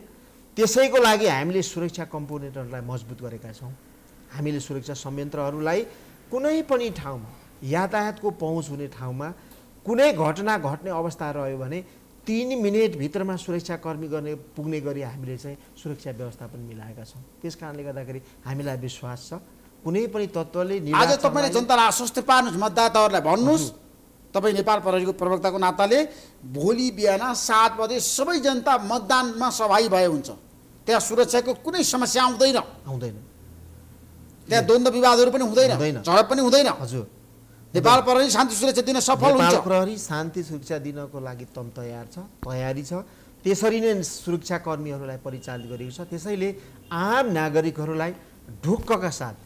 त्यसैको लागि हामीले सुरक्षा कम्पोनेन्टहरूलाई मजबुत गरेका छौँ हामीले सुरक्षा संयन्त्रहरूलाई कुनै पनि ठाउँमा यातायातको पहुँच हुने ठाउँमा कुनै घटना घट्ने अवस्था रह्यो भने तिन मिनटभित्रमा सुरक्षाकर्मी गर्ने पुग्ने गरी हामीले चाहिँ सुरक्षा व्यवस्थापन मिलाएका छौँ त्यस कारणले गर्दाखेरि हामीलाई विश्वास छ कुनै पनि
तत्त्वले आज तपाईँले जनतालाई आश्वस्त पार्नुहोस् मतदाताहरूलाई भन्नुहोस् तपाईँ नेपाल प्रहरीको प्रवक्ताको नाताले भोलि बिहान सात बजे सबै जनता मतदानमा सहभागी भए हुन्छ त्यहाँ सुरक्षाको कुनै समस्या आउँदैन आउँदैन त्यहाँ द्वन्द्व विवादहरू पनि हुँदैन झडप पनि हुँदैन हजुर नेपाल प्रहरी शान्ति सुरक्षा दिन सफल हुन्छ
प्रहरी शान्ति सुरक्षा दिनको लागि तम तयार छ तयारी छ त्यसरी नै सुरक्षाकर्मीहरूलाई परिचालित गरिएको छ त्यसैले आम नागरिकहरूलाई ढुक्कका साथ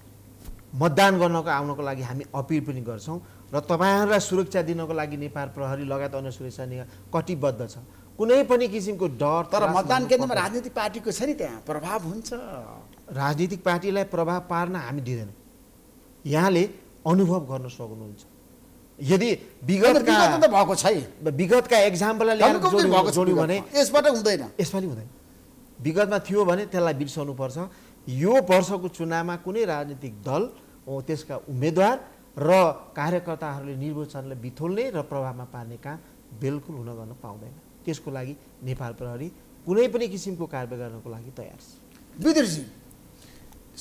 मतदान गर्नको आउनको लागि हामी अपिल पनि गर्छौँ र तपाईँहरूलाई सुरक्षा दिनको लागि नेपाल प्रहरी लगायत अन्य सुरक्षा निगम कटिबद्ध छ कुनै पनि किसिमको डर तर मतदान केन्द्रमा राजनीतिक
पार्टीको छ नि त्यहाँ प्रभाव हुन्छ
राजनीतिक पार्टीलाई प्रभाव पार्न हामी दिँदैनौँ यहाँले अनुभव गर्न सक्नुहुन्छ यदि विगतका भएको छैन विगतका एक्जाम्पललाई भने यसबाट हुँदैन यसपालि हुँदैन विगतमा थियो भने त्यसलाई पर्छ यो वर्षको चुनावमा कुनै राजनीतिक दल त्यसका उम्मेद्वार र कार्यकर्ताहरूले निर्वाचनलाई बिथोल्ने र प्रभावमा पार्ने काम बिल्कुल हुन गर्न पाउँदैन त्यसको लागि नेपाल प्रहरी कुनै पनि किसिमको कार्य गर्नको
लागि तयार छ विदुरजी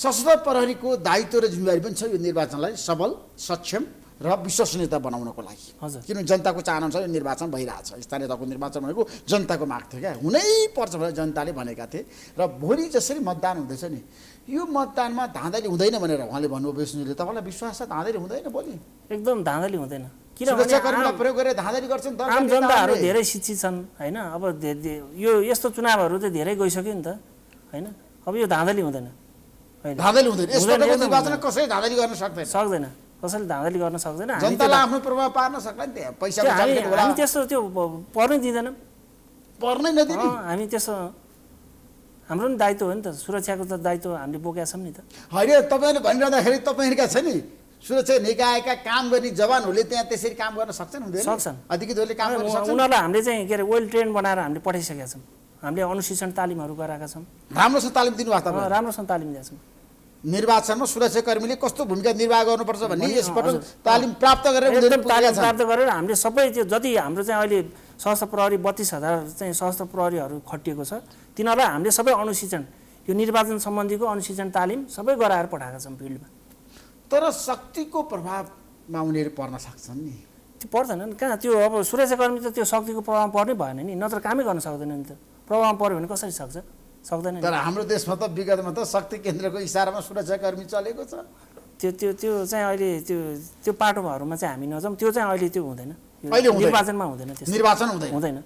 सशस्त्र प्रहरीको दायित्व र जिम्मेवारी पनि छ यो निर्वाचनलाई सबल सक्षम र विश्वसनीयता बनाउनको लागि किनभने जनताको चाहना अनुसार यो निर्वाचन भइरहेछ स्थानीय तहको निर्वाचन भनेको जनताको माग थियो क्या हुनैपर्छ भनेर जनताले भनेका थिए र भोलि जसरी मतदान हुँदैछ नि यो मतदानमा धाँधली हुँदैन भनेर उहाँले भन्नुभयो विश्वसनीयले
तपाईँलाई विश्वास छ धाँधली हुँदैन भोलि एकदम धाँधली हुँदैन प्रयोग गरेर धाँधली गर्छन् आम जनताहरू धेरै शिक्षित छन् होइन अब यो यस्तो चुनावहरू चाहिँ धेरै गइसक्यो नि त होइन अब यो धाँधली हुँदैन धाँधली हुँदैन यस्तो निर्वाचन कसरी धाँधली गर्न सक्दैन सक्दैन कसैले धाँधली गर्न सक्दैन जनतालाई
आफ्नो प्रभाव पार्न सक्ला नि त्यहाँ पैसा हामी
त्यस्तो त्यो पर्नै दिँदैनौँ पर्नै नदिने हामी त्यसो हाम्रो पनि दायित्व हो नि त सुरक्षाको त दायित्व हामीले बोकेका छौँ नि त होइन तपाईँहरूले भनिरहँदाखेरि तपाईँहरूका छ
नि सुरक्षा निकायका काम गर्ने जवानहरूले त्यहाँ त्यसरी काम गर्न सक्छन् हुँदैन सक्छन् अधिकृतहरूले काम गर्न सक्छन् उनीहरूलाई
हामीले चाहिँ के अरे वेल ट्रेन बनाएर हामीले पठाइसकेका छौँ हामीले अनुशिक्षण तालिमहरू गराएका छौँ राम्रोसँग तालिम दिनुभएको राम्रोसँग तालिम दिएका छौँ निर्वाचनमा सुरक्षाकर्मीले कस्तो भूमिका
निर्वाह गर्नुपर्छ भन्ने यसपटक तालिम प्राप्त गरेर तालिम प्राप्त
गरेर हामीले सबै त्यो जति हाम्रो चाहिँ अहिले सशस्त्र प्रहरी बत्तिस हजार चाहिँ सशस्त्र प्रहरीहरू खटिएको छ तिनीहरूलाई हामीले सबै अनुसूचन यो निर्वाचन सम्बन्धीको अनुसूचन तालिम सबै गराएर पठाएका छौँ फिल्डमा तर शक्तिको प्रभावमा उनीहरू पर्न सक्छन् नि त्यो पर्दैनन् कहाँ त्यो अब सुरक्षाकर्मी त त्यो शक्तिको प्रभावमा पर्नै भएन नि नत्र कामै गर्न सक्दैन नि त प्रभावमा पऱ्यो भने कसरी सक्छ सक्दैन तर हाम्रो देशमा त विगतमा त शक्ति केन्द्रको इसारामा सुरक्षाकर्मी चलेको छ त्यो त्यो त्यो चाहिँ अहिले त्यो त्यो पाटोहरूमा चाहिँ हामी नजाउँ त्यो चाहिँ अहिले त्यो हुँदैन निर्वाचनमा हुँदैन निर्वाचन हुँदैन हुँदैन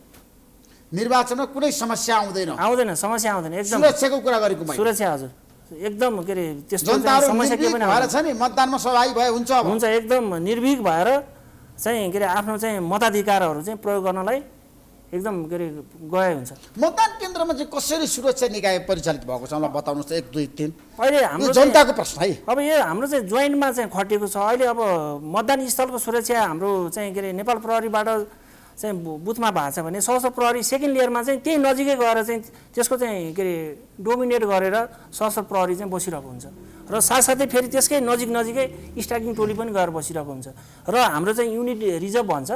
निर्वाचनमा कुनै समस्या आउँदैन आउँदैन समस्या आउँदैन एकदम सुरक्षाको कुरा गरेको सुरक्षा हजुर एकदम के अरे त्यस्तो समस्या के पनि भएर छ नि मतदानमा सहभागी भए हुन्छ हुन्छ एकदम निर्भीक भएर चाहिँ के अरे आफ्नो चाहिँ मताधिकारहरू चाहिँ प्रयोग गर्नलाई एकदम के अरे गए हुन्छ मतदान केन्द्रमा चाहिँ कसरी सुरक्षा निकाय
परिचालित भएको छ मलाई बताउनुहोस् एक दुई तिन
अहिले हाम्रो जनताको प्रश्न है अब यो हाम्रो चाहिँ जोइन्टमा चाहिँ खटिएको छ अहिले अब मतदान स्थलको सुरक्षा हाम्रो चाहिँ के अरे नेपाल प्रहरीबाट चाहिँ बुथमा भएको छ भने सशस्त्र प्रहरी सेकेन्ड लेयरमा चाहिँ त्यही नजिकै गएर चाहिँ त्यसको चाहिँ के अरे डोमिनेट गरेर सशस्त्र प्रहरी चाहिँ बसिरहेको हुन्छ र साथसाथै फेरि त्यसकै नजिक नजिकै स्ट्राइकिङ टोली पनि गएर बसिरहेको हुन्छ र हाम्रो चाहिँ युनिट रिजर्भ भन्छ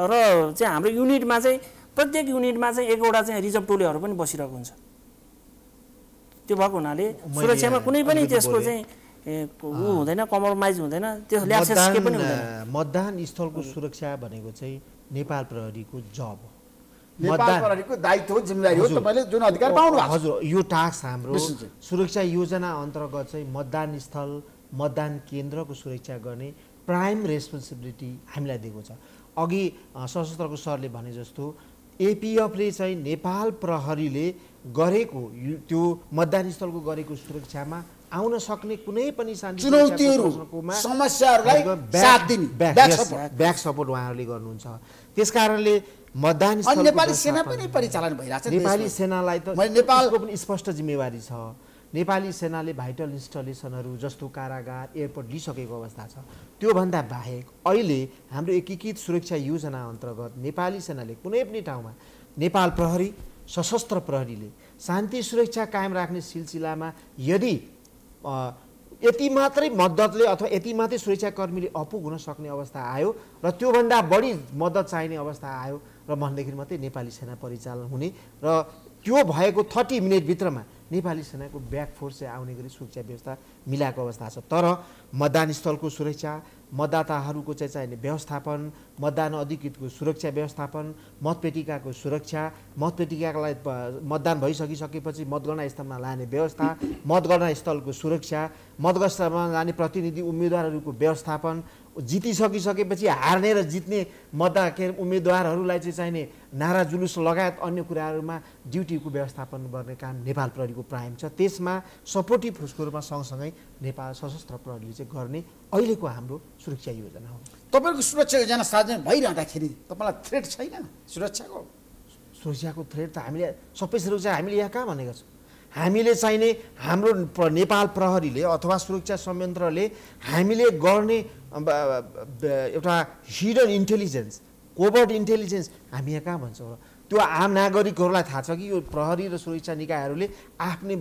र चाहिँ हाम्रो युनिटमा चाहिँ प्रत्येक युनिटमा चाहिँ एकवटा चाहिँ रिजर्भ टोलेहरू पनि बसिरहेको हुन्छ त्यो भएको हुनाले सुरक्षामा कुनै पनि त्यसको चाहिँ ऊ हुँदैन कम्प्रोमाइज हुँदैन त्यो पनि हुँदैन
मतदान स्थलको सुरक्षा भनेको चाहिँ नेपाल प्रहरीको जब
हो हजुर यो
टास्क हाम्रो सुरक्षा योजना अन्तर्गत चाहिँ मतदान स्थल मतदान केन्द्रको सुरक्षा गर्ने प्राइम रेस्पोन्सिबिलिटी हामीलाई दिएको छ अघि सशस्त्रको सरले भने जस्तो एपिएफले चाहिँ नेपाल प्रहरीले गरेको त्यो मतदान स्थलको गरेको सुरक्षामा आउन सक्ने कुनै पनि समस्याहरूलाई साथ दिने ब्याक सपोर्ट उहाँहरूले गर्नुहुन्छ त्यस कारणले मतदान नेपाली सेना पनि
परिचालन भइरहेको छ नेपाली सेनालाई त नेपालको
पनि स्पष्ट जिम्मेवारी छ नेपाली सेनाले भाइटल इन्स्टलेसनहरू जस्तो कारागार एयरपोर्ट लिइसकेको अवस्था छ त्योभन्दा बाहेक अहिले हाम्रो एकीकृत सुरक्षा योजना अन्तर्गत नेपाली सेनाले कुनै पनि ठाउँमा नेपाल प्रहरी सशस्त्र प्रहरीले शान्ति सुरक्षा कायम राख्ने सिलसिलामा यदि यति मात्रै मद्दतले अथवा यति मात्रै सुरक्षाकर्मीले अपुग हुन सक्ने अवस्था आयो र त्योभन्दा बढी मद्दत चाहिने अवस्था आयो र भनेदेखि मात्रै नेपाली सेना परिचालन हुने र त्यो भएको थर्टी मिनटभित्रमा नेपाली सेनाको ब्याक फोर्स चाहिँ आउने गरी सुरक्षा व्यवस्था मिलाएको अवस्था छ तर मतदान स्थलको सुरक्षा मतदाताहरूको चाहिँ चाहिने व्यवस्थापन मतदान अधिकृतको सुरक्षा व्यवस्थापन मतपेटिकाको सुरक्षा मतपेटिकालाई मतदान भइसकिसकेपछि मतगणना स्थलमा लाने व्यवस्था मतगणना स्थलको सुरक्षा मतगणस्थलमा लाने प्रतिनिधि उम्मेदवारहरूको व्यवस्थापन जितिसकिसकेपछि हार्ने र जित्ने मतदा के अरे उम्मेदवारहरूलाई चाहिँ चाहिने नारा जुलुस लगायत अन्य कुराहरूमा ड्युटीको व्यवस्थापन गर्ने काम नेपाल प्रहरीको प्राइम छ त्यसमा सपोर्टिभ फोर्सको रूपमा सँगसँगै नेपाल सशस्त्र प्रहरीले चाहिँ गर्ने अहिलेको हाम्रो सुरक्षा योजना हो
तपाईँहरूको सुरक्षा योजना सार्वजनिक भइरहँदाखेरि तपाईँलाई थ्रेट छैन सुरक्षाको सुरक्षाको थ्रेट त हामीले सबै सुरक्षा हामीले यहाँ कहाँ भनेको छ
हामीले चाहिने हाम्रो नेपाल प्रहरीले अथवा सुरक्षा संयन्त्रले हामीले गर्ने एउटा हिडन इन्टेलिजेन्स कोभर्ट इन्टेलिजेन्स हामी यहाँ कहाँ भन्छौँ त्यो आम नागरिकहरूलाई थाहा छ कि यो प्रहरी र सुरक्षा निकायहरूले आफ्नै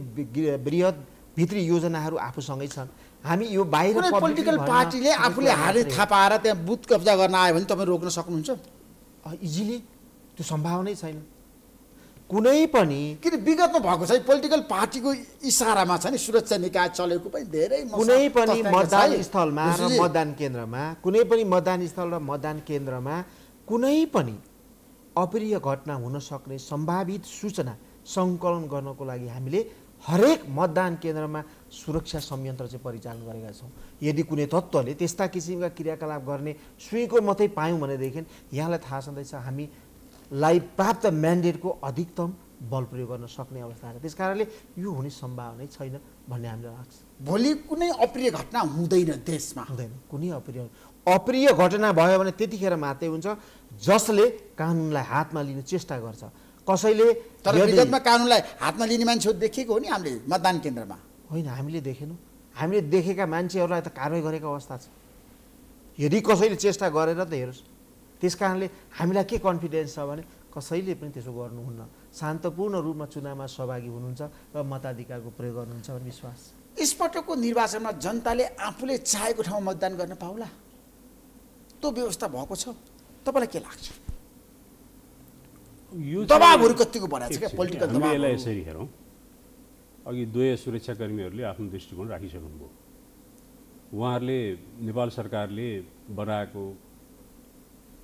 वृहत भित्री योजनाहरू आफूसँगै छन् हामी यो बाहिर पोलिटिकल पार्टीले आफूले हारे थाहा
पाएर त्यहाँ बुथ कब्जा गर्न आयो भने तपाईँ रोक्न सक्नुहुन्छ इजिली त्यो सम्भावनै छैन कुनै पनि किन विगतमा भएको छ पोलिटिकल पार्टीको इसारामा छ नि सुरक्षा निकाय चलेको पनि धेरै कुनै पनि मतदान स्थलमा
र मतदान केन्द्रमा कुनै पनि मतदान स्थल र मतदान केन्द्रमा कुनै पनि अप्रिय घटना हुन सक्ने सम्भावित सूचना सङ्कलन गर्नको लागि हामीले हरेक मतदान केन्द्रमा सुरक्षा संयन्त्र चाहिँ परिचालन गरेका छौँ यदि कुनै तत्त्वले त्यस्ता किसिमका क्रियाकलाप गर्ने सुईको मात्रै पायौँ भनेदेखि यहाँलाई थाहा छँदैछ हामी लाई प्राप्त म्यान्डेटको अधिकतम बल प्रयोग गर्न सक्ने अवस्था त्यस कारणले यो हुने सम्भावनै छैन भन्ने हामीलाई लाग्छ भोलि कुनै अप्रिय घटना हुँदैन देशमा हुँदैन कुनै अप्रिय अप्रिय घटना भयो भने त्यतिखेर मात्रै हुन्छ जसले कानुनलाई हातमा लिने चेष्टा गर्छ कसैले तर विगतमा कानुनलाई हातमा लिने मान्छेहरू देखेको हो नि हामीले मतदान केन्द्रमा होइन हामीले देखेनौँ हामीले देखेका मान्छेहरूलाई त कारवाही गरेको अवस्था छ यदि कसैले चेष्टा गरेर त हेरोस् त्यस कारणले हामीलाई के कन्फिडेन्स छ भने कसैले पनि त्यसो गर्नुहुन्न शान्तपूर्ण रूपमा चुनावमा सहभागी हुनुहुन्छ र मताधिकारको प्रयोग गर्नुहुन्छ भन्ने विश्वास
यसपटकको निर्वाचनमा जनताले आफूले चाहेको ठाउँमा मतदान गर्न पाउला त्यो व्यवस्था भएको छ तपाईँलाई के लाग्छ
दबाबहरू कतिको बनाएको छ पोलिटिकल दबाब यसलाई यसरी हेरौँ अघि दुवै सुरक्षाकर्मीहरूले आफ्नो दृष्टिकोण राखिसक्नुभयो उहाँहरूले नेपाल सरकारले बनाएको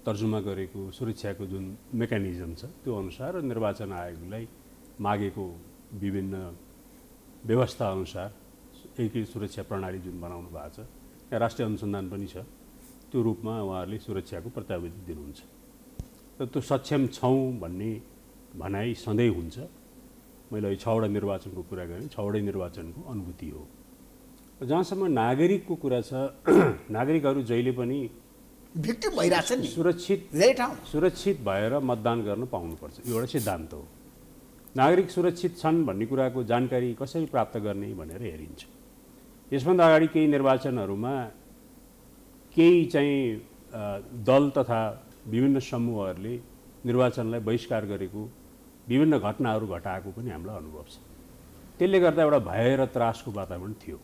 तर्जुमा गरेको सुरक्षाको जुन मेकानिजम छ त्यो अनुसार निर्वाचन आयोगलाई मागेको विभिन्न व्यवस्था अनुसार एकै सुरक्षा प्रणाली जुन बनाउनु भएको छ त्यहाँ राष्ट्रिय अनुसन्धान पनि छ त्यो रूपमा उहाँहरूले सुरक्षाको प्रत्यावृत्ति दिनुहुन्छ र त्यो सक्षम छौँ भन्ने भनाइ सधैँ हुन्छ मैले अहिले छवटा निर्वाचनको कुरा गरेँ छवटै निर्वाचनको अनुभूति हो जहाँसम्म नागरिकको कुरा छ नागरिकहरू जहिले पनि भिक्टिम भइरहेछ नि सुरक्षित धेरै ठाउँ सुरक्षित भएर मतदान गर्न पाउनुपर्छ यो एउटा सिद्धान्त हो नागरिक सुरक्षित छन् भन्ने कुराको जानकारी कसरी प्राप्त गर्ने भनेर हेरिन्छ यसभन्दा अगाडि केही निर्वाचनहरूमा केही चाहिँ दल तथा विभिन्न समूहहरूले निर्वाचनलाई बहिष्कार गरेको विभिन्न घटनाहरू घटाएको पनि हामीलाई अनुभव छ त्यसले गर्दा एउटा भय र त्रासको वातावरण थियो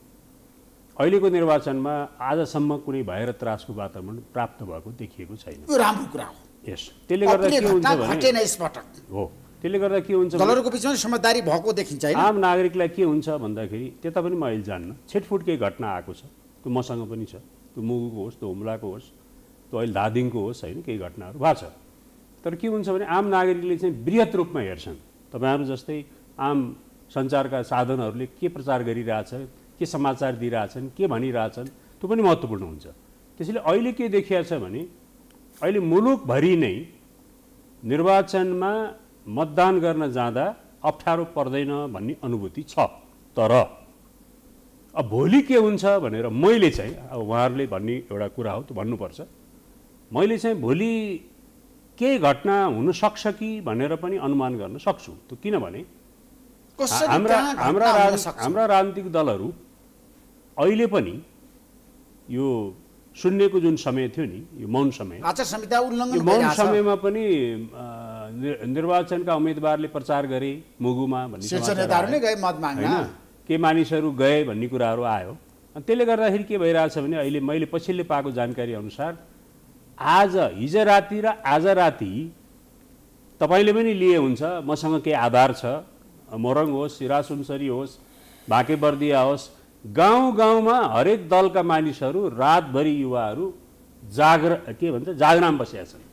अहिलेको निर्वाचनमा आजसम्म कुनै भएर त्रासको वातावरण प्राप्त भएको देखिएको छैन यो राम्रो कुरा हो यस त्यसले गर्दा के हुन्छ भने हो त्यसले गर्दा के हुन्छ दलहरूको
बिचमा समझदारी भएको देखिन्छ आम
नागरिकलाई के हुन्छ भन्दाखेरि त्यता पनि म अहिले जान्न केही घटना आएको छ त्यो मसँग पनि छ त्यो मुगुको होस् त्यो हुम्लाको होस् त्यो अहिले धादिङको होस् होइन केही घटनाहरू भएको छ तर के हुन्छ भने आम नागरिकले चाहिँ वृहत रूपमा हेर्छन् तपाईँहरू जस्तै आम सञ्चारका साधनहरूले के प्रचार गरिरहेछ के समाचार दिइरहेछन् के भनिरहेछन् त्यो पनि महत्त्वपूर्ण हुन्छ त्यसैले अहिले के देखिया छ भने अहिले मुलुकभरि नै निर्वाचनमा मतदान गर्न जाँदा अप्ठ्यारो पर्दैन भन्ने अनुभूति छ तर अब भोलि के हुन्छ भनेर मैले चाहिँ अब उहाँहरूले भन्ने एउटा कुरा हो त्यो भन्नुपर्छ मैले चाहिँ भोलि केही घटना हुनसक्छ कि भनेर पनि अनुमान गर्न सक्छु त्यो किनभने हाम्रा हाम्रा राजनीतिक दलहरू अहिले पनि यो सुन्नेको जुन समय थियो नि यो मौन समय
आचार संहिता उल्लङ्घन मौन समयमा
पनि निर्वाचनका उम्मेदवारले प्रचार गरे मुगुमा भन्ने के मानिसहरू गए भन्ने कुराहरू आयो अनि त्यसले गर्दाखेरि के भइरहेछ भने अहिले मैले पछिल्लो पाएको जानकारी अनुसार आज हिजो राति र आज राति तपाईँले पनि लिए हुन्छ मसँग केही आधार छ मोरङ होस् सिरासुनसरी होस् भाके बर्दिया होस् गाउँ गाउँमा हरेक दलका मानिसहरू रातभरि युवाहरू जागर के भन्छ जागराम बसेका छन्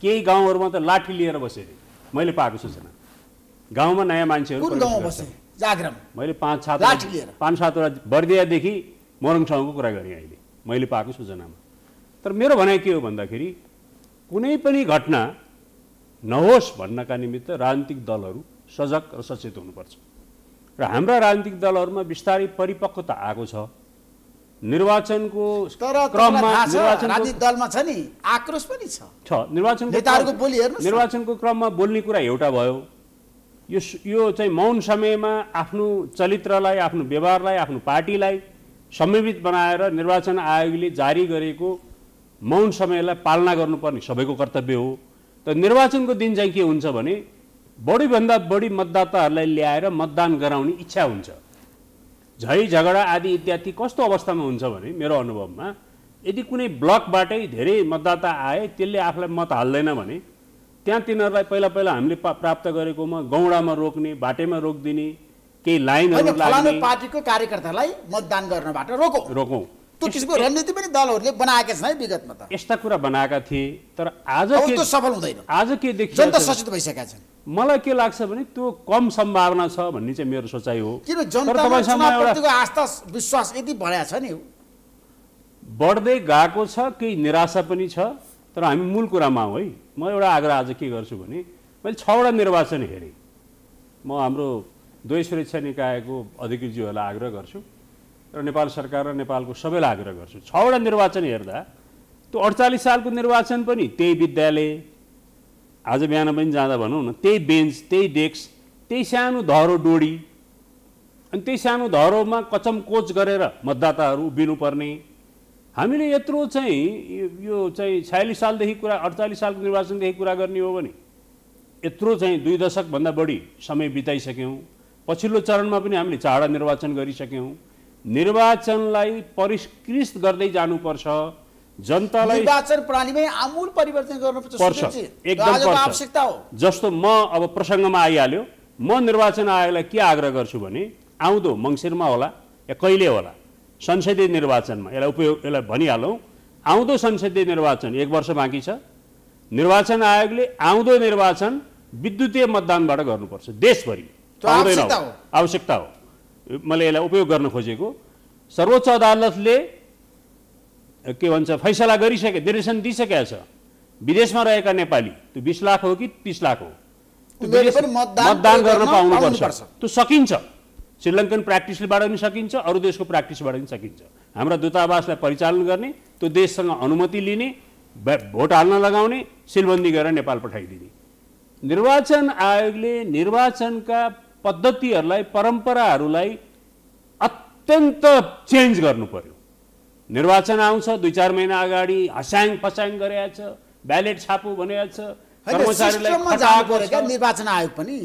केही गाउँहरूमा त लाठी लिएर अरे मैले पाएको सूचना गाउँमा नयाँ मान्छेहरू मैले पाँच सात पाँच सातवटा बर्दियादेखि मोरङसँगको कुरा गरेँ अहिले मैले पाएको सूचनामा तर मेरो भनाइ के हो भन्दाखेरि कुनै पनि घटना नहोस् भन्नका निमित्त राजनीतिक दलहरू सजग र सचेत हुनुपर्छ र हाम्रा राजनीतिक दलहरूमा बिस्तारै परिपक्वता आएको छ निर्वाचनको क्रममा राजनीतिक
दलमा छ नि आक्रोश पनि छ
छ निर्वाचनको निर्वाचनको क्रममा बोल्ने कुरा एउटा भयो यो यो चाहिँ मौन समयमा आफ्नो चरित्रलाई आफ्नो व्यवहारलाई आफ्नो पार्टीलाई समयवित बनाएर निर्वाचन आयोगले जारी गरेको मौन समयलाई पालना गर्नुपर्ने सबैको कर्तव्य हो तर निर्वाचनको दिन चाहिँ के हुन्छ भने बढीभन्दा बढी मतदाताहरूलाई ल्याएर मतदान गराउने इच्छा हुन्छ झै झगडा आदि इत्यादि कस्तो अवस्थामा हुन्छ भने मेरो अनुभवमा यदि कुनै ब्लकबाटै धेरै मतदाता आए त्यसले आफूलाई मत हाल्दैन भने त्यहाँ तिनीहरूलाई पहिला पहिला हामीले प्राप्त गरेकोमा गौडामा रोक्ने बाटेमा रोकिदिने केही लाइनहरू
पार्टीको कार्यकर्तालाई मतदान गर्नबाट रोकौँ रोकौँ त्यो किसिमको रणनीति पनि
दलहरूले बनाएका छन् है विगतमा त यस्ता कुरा बनाएका थिए तर आज त्यो सफल हुँदैन आज के देखियो जनता सचेत भइसकेका छन् मलाई के लाग्छ भने त्यो कम सम्भावना छ भन्ने चाहिँ मेरो सोचाइ हो किन
जनताको आस्था विश्वास यति बढाएको छ नि
बढ्दै गएको छ केही निराशा पनि छ तर हामी मूल कुरामा आउँ है म एउटा आग्रह आज के गर्छु भने मैले छवटा निर्वाचन हेरेँ म हाम्रो द्वै सुरक्षा निकायको अधिकृतज्यूहरूलाई आग्रह गर्छु र नेपाल सरकार र नेपालको सबैलाई आग्रह गर्छु छवटा निर्वाचन हेर्दा त्यो अडचालिस सालको निर्वाचन पनि त्यही विद्यालय आज बिहान पनि जाँदा भनौँ न त्यही बेन्च त्यही डेस्क त्यही सानो धरो डोडी अनि त्यही सानो धरोमा कचम कोच गरेर मतदाताहरू उभिनुपर्ने हामीले यत्रो चाहिँ यो चाहिँ छयालिस सालदेखि कुरा अडचालिस सालको निर्वाचनदेखि कुरा गर्ने हो भने यत्रो चाहिँ दुई दशकभन्दा बढी समय बिताइसक्यौँ पछिल्लो चरणमा पनि हामीले चाडा निर्वाचन गरिसक्यौँ निर्वाचनलाई परिष्कृत गर्दै जानुपर्छ जनतालाई निर्वाचन
प्रणालीमै आमूल परिवर्तन गर्नुपर्छ एकदम
जस्तो म अब प्रसङ्गमा आइहाल्यो म निर्वाचन आयोगलाई के आग्रह गर्छु भने आउँदो मङ्सिरमा होला या कहिले होला संसदीय निर्वाचनमा यसलाई उपयोग यसलाई भनिहालौँ आउँदो संसदीय निर्वाचन एक वर्ष बाँकी छ निर्वाचन आयोगले आउँदो निर्वाचन विद्युतीय मतदानबाट गर्नुपर्छ देशभरि
आवश्यकता
हो मैले यसलाई उपयोग गर्न खोजेको सर्वोच्च अदालतले के भन्छ फैसला गरिसके निर्देशन दिइसकेको छ विदेशमा रहेका नेपाली त्यो बिस लाख हो कि तिस लाख हो
मतदान गर्न पाउनुपर्छ
त्यो सकिन्छ श्रीलङ्कन प्र्याक्टिसबाट पनि सकिन्छ अरू देशको प्र्याक्टिसबाट पनि सकिन्छ हाम्रा दूतावासलाई परिचालन गर्ने त्यो देशसँग अनुमति लिने भोट हाल्न लगाउने सिलबन्दी गरेर नेपाल पठाइदिने निर्वाचन आयोगले निर्वाचनका पद्धतिहरूलाई परम्पराहरूलाई अत्यन्त चेन्ज गर्नु पर्यो निर्वाचन आउँछ दुई चार महिना अगाडि हस्याङ फस्याङ गरिरहेको छ ब्यालेट छापु भनिरहेको छ निर्वाचन आयोग पनि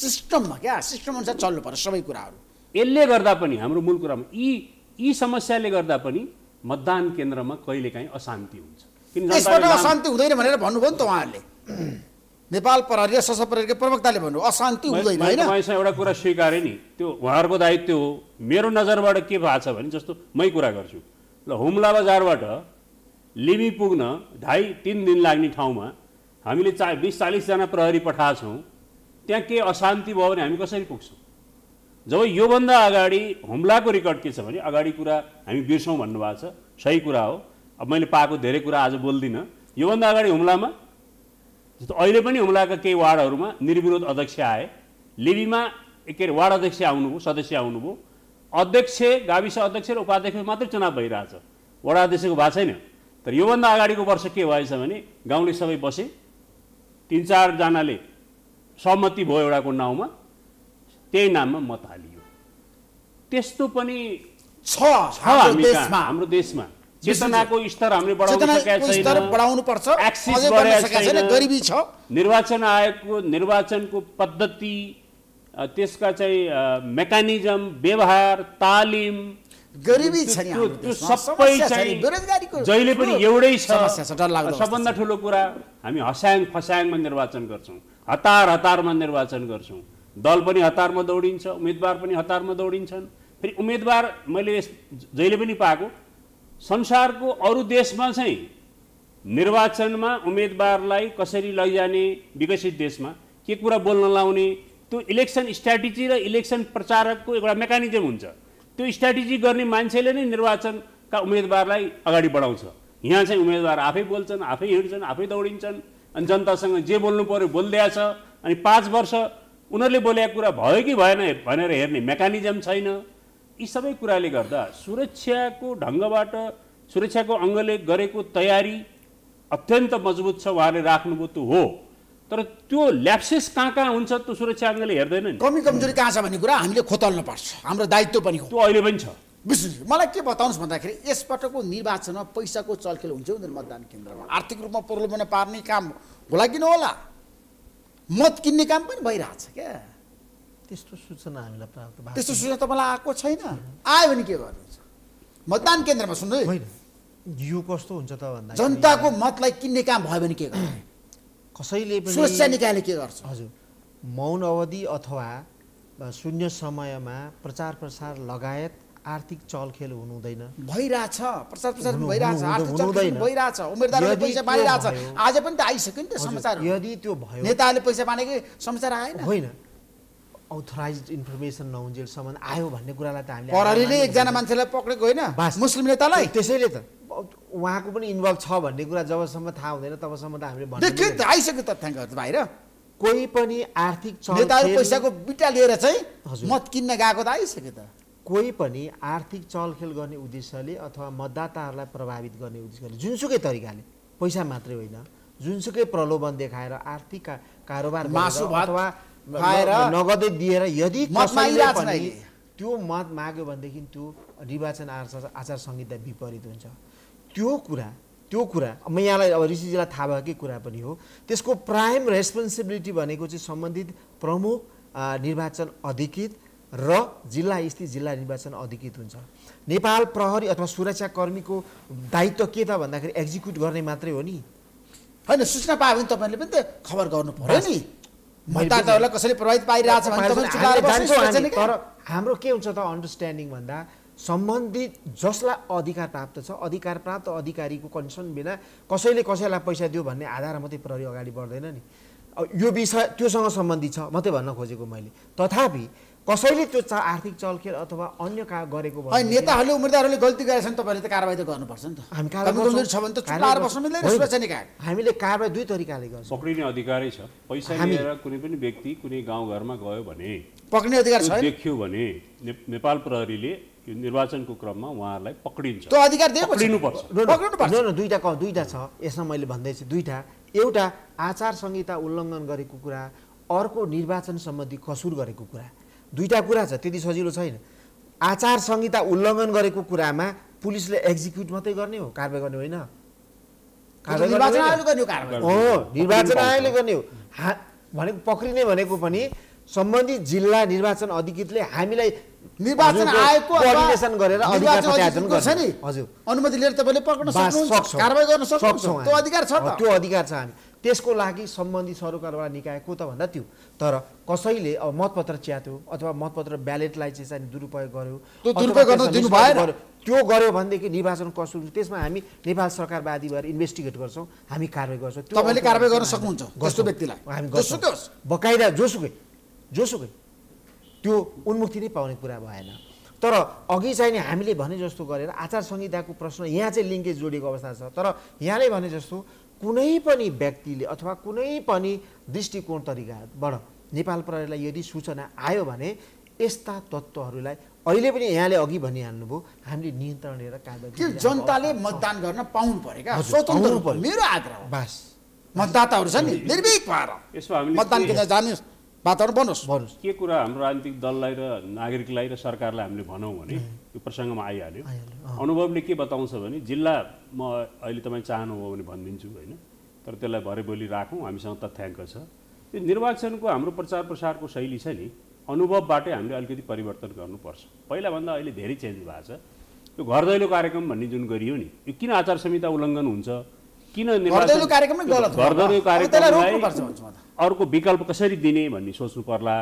सिस्टममा क्या सिस्टम अनुसार चल्नु पर्यो सबै कुराहरू यसले गर्दा पनि हाम्रो मूल कुरामा यी यी समस्याले गर्दा पनि मतदान केन्द्रमा कहिलेकाहीँ अशान्ति हुन्छ किन अशान्ति हुँदैन भनेर भन्नुभयो नि त उहाँहरूले
नेपाल प्रहरी सशस्त्र प्रहरीकै प्रवक्ताले भन्नु अशान्ति हुँदैन होइन तपाईँसँग
एउटा कुरा स्वीकारेँ नि त्यो उहाँहरूको दायित्व हो मेरो नजरबाट के भएको छ भने जस्तो मै कुरा गर्छु ल हुम्ला बजारबाट लिमी पुग्न ढाई तिन दिन लाग्ने ठाउँमा हामीले चा बिस चालिसजना प्रहरी पठाएछौँ त्यहाँ के अशान्ति भयो भने हामी कसरी पुग्छौँ जब योभन्दा अगाडि हुम्लाको रेकर्ड के छ भने अगाडि कुरा हामी बिर्सौँ भन्नुभएको छ सही कुरा हो अब मैले पाएको धेरै कुरा आज बोल्दिनँ योभन्दा अगाडि हुम्लामा जस्तो अहिले पनि हुम्लाका केही वार्डहरूमा निर्विरोध अध्यक्ष आए लिबीमा के अरे वार्ड अध्यक्ष आउनुभयो सदस्य आउनुभयो अध्यक्ष गाविस अध्यक्ष र उपाध्यक्ष मात्रै चुनाव भइरहेछ वडा अध्यक्षको भएको छैन तर योभन्दा अगाडिको वर्ष के भएछ भने गाउँले सबै बसे तिन चारजनाले सहमति भयो एउटाको नाउँमा त्यही नाममा मत हालियो त्यस्तो पनि छ हाम्रो देशमा चेतनाको स्तर हामीले बढाउनु
पर्छ गरिबी
छ निर्वाचन आयोगको निर्वाचनको पद्धति त्यसका चाहिँ मेकानिजम व्यवहार तालिम गरिबी छ त्यो सबै चाहिँ जहिले पनि एउटै सबभन्दा ठुलो कुरा हामी हस्याङ फस्याङमा निर्वाचन गर्छौँ हतार हतारमा निर्वाचन गर्छौँ दल पनि हतारमा दौडिन्छ उम्मेदवार पनि हतारमा दौडिन्छन् फेरि उम्मेदवार मैले जहिले पनि पाएको संसारको अरू देशमा चाहिँ निर्वाचनमा उम्मेदवारलाई कसरी लैजाने विकसित देशमा के कुरा बोल्न लाउने त्यो इलेक्सन स्ट्राटेजी र इलेक्सन प्रचारकको एउटा मेकानिजम हुन्छ त्यो स्ट्राटेजी गर्ने मान्छेले नै निर्वाचनका उम्मेदवारलाई अगाडि बढाउँछ यहाँ चाहिँ उम्मेदवार आफै बोल्छन् आफै हिँड्छन् आफै दौडिन्छन् अनि जनतासँग जे बोल्नु पऱ्यो बोलिदिया छ अनि पाँच वर्ष उनीहरूले बोलेको कुरा भयो कि भएन भनेर हेर्ने मेकानिजम छैन यी सबै कुराले गर्दा सुरक्षाको ढङ्गबाट सुरक्षाको अङ्गले गरेको तयारी अत्यन्त मजबुत छ उहाँले राख्नुभयो त्यो हो तर त्यो ल्याप्सेस कहाँ कहाँ हुन्छ त्यो सुरक्षा अङ्गले हेर्दैन नि कमी कमजोरी कहाँ छ भन्ने कुरा हामीले खोतल्नु पर्छ
हाम्रो दायित्व पनि हो त्यो अहिले पनि छ विशेष मलाई के बताउनुहोस् भन्दाखेरि यसपटकको निर्वाचनमा पैसाको चलखेल हुन्छ उनीहरू मतदान केन्द्रमा आर्थिक रूपमा प्रलोभन पार्ने काम होला कि नहोला मत किन्ने काम पनि भइरहेछ क्या
त्यस्तो सूचना हामीलाई प्राप्त भएको त्यस्तो
सूचना तपाईँलाई आएको छैन आयो भने के गर्नुहुन्छ मतदान केन्द्रमा सुन्नु होइन
यो कस्तो हुन्छ त भन्दा जनताको
मतलाई किन्ने काम भयो भने के गर्नु कसैले पनि सुरक्षा
निकायले के गर्छ हजुर मौन अवधि अथवा शून्य समयमा प्रचार प्रसार लगायत आर्थिक चलखेल हुनुहुँदैन
भइरहेछ प्रचार प्रसार भइरहेछ आर्थिक भइरहेछ उम्मेदवारले पैसा बाँडिरहेछ आज पनि त आइसक्यो नि त समाचार यदि त्यो भयो नेताले पैसा बाँडेकै समाचार आएन होइन
अथोराइज इन्फर्मेसन नहुन्जेलसम्म
आयो भन्ने कुरालाई त हामीले प्रहरीले एकजना मान्छेलाई पक्रेको होइन मुस्लिम नेतालाई त्यसैले त
उहाँको पनि इन्भल्भ छ भन्ने कुरा जबसम्म थाहा हुँदैन तबसम्म त हामीले आइसक्यो तथ्याङ्क बाहिर कोही पनि आर्थिक नेताहरू पैसाको बिटा लिएर चाहिँ मत किन्न गएको त आइसक्यो त कोही पनि आर्थिक चलखेल गर्ने उद्देश्यले अथवा मतदाताहरूलाई प्रभावित गर्ने उद्देश्यले जुनसुकै तरिकाले पैसा मात्रै होइन जुनसुकै प्रलोभन देखाएर आर्थिक कारोबार अथवा खुवाएर नगदै दिएर यदि त्यो मत माग्यो भनेदेखि त्यो निर्वाचन आचार आचार संहिता विपरीत हुन्छ त्यो कुरा त्यो कुरा म यहाँलाई अब ऋषिजीलाई थाहा भएकै कुरा पनि हो त्यसको प्राइम रेस्पोन्सिबिलिटी भनेको चाहिँ सम्बन्धित प्रमुख निर्वाचन अधिकृत र जिल्ला स्थित जिल्ला निर्वाचन अधिकृत हुन्छ नेपाल प्रहरी अथवा सुरक्षाकर्मीको दायित्व के त भन्दाखेरि एक्जिक्युट गर्ने मात्रै हो नि होइन सूचना पायो भने तपाईँले पनि त खबर गर्नु पर्यो नि कसैले प्रभावित पाइरहेछ तर हाम्रो के हुन्छ त अन्डरस्ट्यान्डिङ भन्दा सम्बन्धित जसलाई अधिकार प्राप्त छ अधिकार प्राप्त अधिकारीको कन्सर्न बिना कसैले कसैलाई पैसा दियो भन्ने आधारमा मात्रै प्रहरी अगाडि बढ्दैन नि यो विषय त्योसँग सम्बन्धित छ मात्रै भन्न खोजेको मैले तथापि कसैले त्यो चा आर्थिक चलखेल अथवा अन्य का गरेको भयो नेताहरूले उम्मेदवारहरूले गल्ती गरेछन् तपाईँले त कारवाही त गर्नुपर्छ नि त
हामी कारवाही छ भने त चुनाव बस्नु मिल्दैन
हामीले कारवाही दुई तरिकाले गर्छौँ
पक्रिने अधिकारै छ पैसा लिएर कुनै पनि व्यक्ति कुनै गाउँघरमा गयो भने पक्रिने अधिकार छ देखियो भने नेपाल प्रहरीले यो निर्वाचनको क्रममा उहाँहरूलाई पक्रिन्छ त्यो अधिकार दिएको दुईवटा
पक्रिनुपर्छ दुईटा दुईटा छ यसमा मैले भन्दैछु दुईटा एउटा आचार संहिता उल्लङ्घन गरेको कुरा अर्को निर्वाचन सम्बन्धी कसुर गरेको कुरा दुईवटा कुरा छ त्यति सजिलो छैन आचार संहिता उल्लङ्घन गरेको कुरामा पुलिसले एक्जिक्युट मात्रै गर्ने हो कारवाही गर्ने होइन हो
निर्वाचन आयोगले
गर्ने हो हा भनेको पक्रिने भनेको पनि सम्बन्धित जिल्ला निर्वाचन अधिकृतले हामीलाई निर्वाचन आयोगको कोअर्डिनेसन गरेर छ नि हजुर अनुमति लिएर तपाईँले पक्र्न सक्नुहुन्छ कारवाही गर्न सक्छौँ त्यो अधिकार छ त्यो अधिकार छ हामी त्यसको लागि सम्बन्धित सरकारवाला निकाय को त भन्दा त्यो तर कसैले अब मतपत्र च्यात्यो अथवा मतपत्र ब्यालेटलाई चाहिँ चाहिँ दुरुपयोग गर्यो दुरुपयोग गर्न दिनु त्यो गर्यो भनेदेखि निर्वाचन कसो त्यसमा हामी नेपाल सरकारवादी भएर इन्भेस्टिगेट गर्छौँ हामी कारवाही गर्छौँ तपाईँले कारवाही गर्न सक्नुहुन्छ गर्छौँ व्यक्तिलाई हामी गर्छौँ बकाइदा जोसुकै जोसुकै त्यो उन्मुक्ति नै पाउने कुरा भएन तर अघि चाहिँ हामीले भने जस्तो गरेर आचार संहिताको प्रश्न यहाँ चाहिँ लिङ्केज जोडिएको अवस्था छ तर यहाँले भने जस्तो कुनै पनि व्यक्तिले अथवा कुनै पनि दृष्टिकोण तरिकाबाट नेपाल प्रहरीलाई यदि सूचना आयो भने यस्ता तत्त्वहरूलाई अहिले पनि यहाँले अघि भनिहाल्नुभयो हामीले नियन्त्रण लिएर कार्य जनताले मतदान गर्न
पाउनु परेका स्वतन्त्र रूपमा मेरो आग्रह बास मतदाताहरू
छन् नि
निर्विक भएर मतदान केन्द्र जानुहोस्
वातावरण बनोस् बनोस्
के कुरा हाम्रो राजनीतिक दललाई र नागरिकलाई र सरकारलाई हामीले भनौँ भने यो प्रसङ्गमा आइहाल्यो अनुभवले के बताउँछ भने जिल्ला म अहिले तपाईँ चाहनुभयो भने भनिदिन्छु होइन तर त्यसलाई भरे भोलि राखौँ हामीसँग तथ्याङ्क छ यो निर्वाचनको हाम्रो प्रचार प्रसारको शैली छ नि अनुभवबाटै हामीले अलिकति परिवर्तन गर्नुपर्छ पहिलाभन्दा अहिले धेरै चेन्ज भएको छ यो घर दैलो कार्यक्रम भन्ने जुन गरियो नि यो किन आचार संहिता उल्लङ्घन हुन्छ किन निर्वाचन घर दैलो कार्यक्रमलाई अर्को विकल्प कसरी दिने भन्ने सोच्नु पर्ला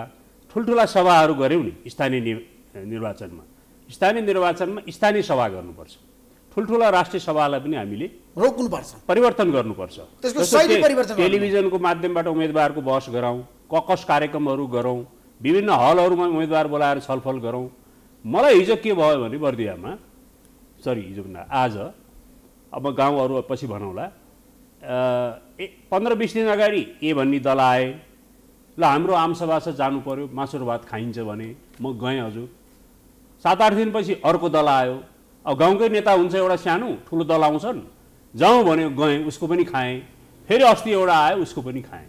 ठुल्ठुला सभाहरू गऱ्यौँ नि स्थानीय निर्वाचनमा स्थानीय निर्वाचनमा स्थानीय सभा गर्नुपर्छ ठुल्ठुला राष्ट्रिय सभालाई पनि हामीले रोक्नुपर्छ परिवर्तन गर्नुपर्छ टेलिभिजनको माध्यमबाट उम्मेदवारको बहस गराउँ ककस कार्यक्रमहरू गरौँ विभिन्न हलहरूमा उम्मेदवार बोलाएर छलफल गरौँ मलाई हिजो के भयो भने बर्दियामा सरी हिजो भन्दा आज अब गाउँहरू पछि भनौँला ए पन्ध्र बिस दिन अगाडि ए भन्ने दल आए ल हाम्रो आमसभा छ जानु पऱ्यो मासुर भात खाइन्छ भने म गएँ हजुर सात आठ दिनपछि अर्को दल आयो अब गाउँकै नेता हुन्छ एउटा सानो ठुलो दल आउँछन् जाउँ भन्यो गएँ उसको पनि खाएँ फेरि अस्ति एउटा आयो उसको पनि खाएँ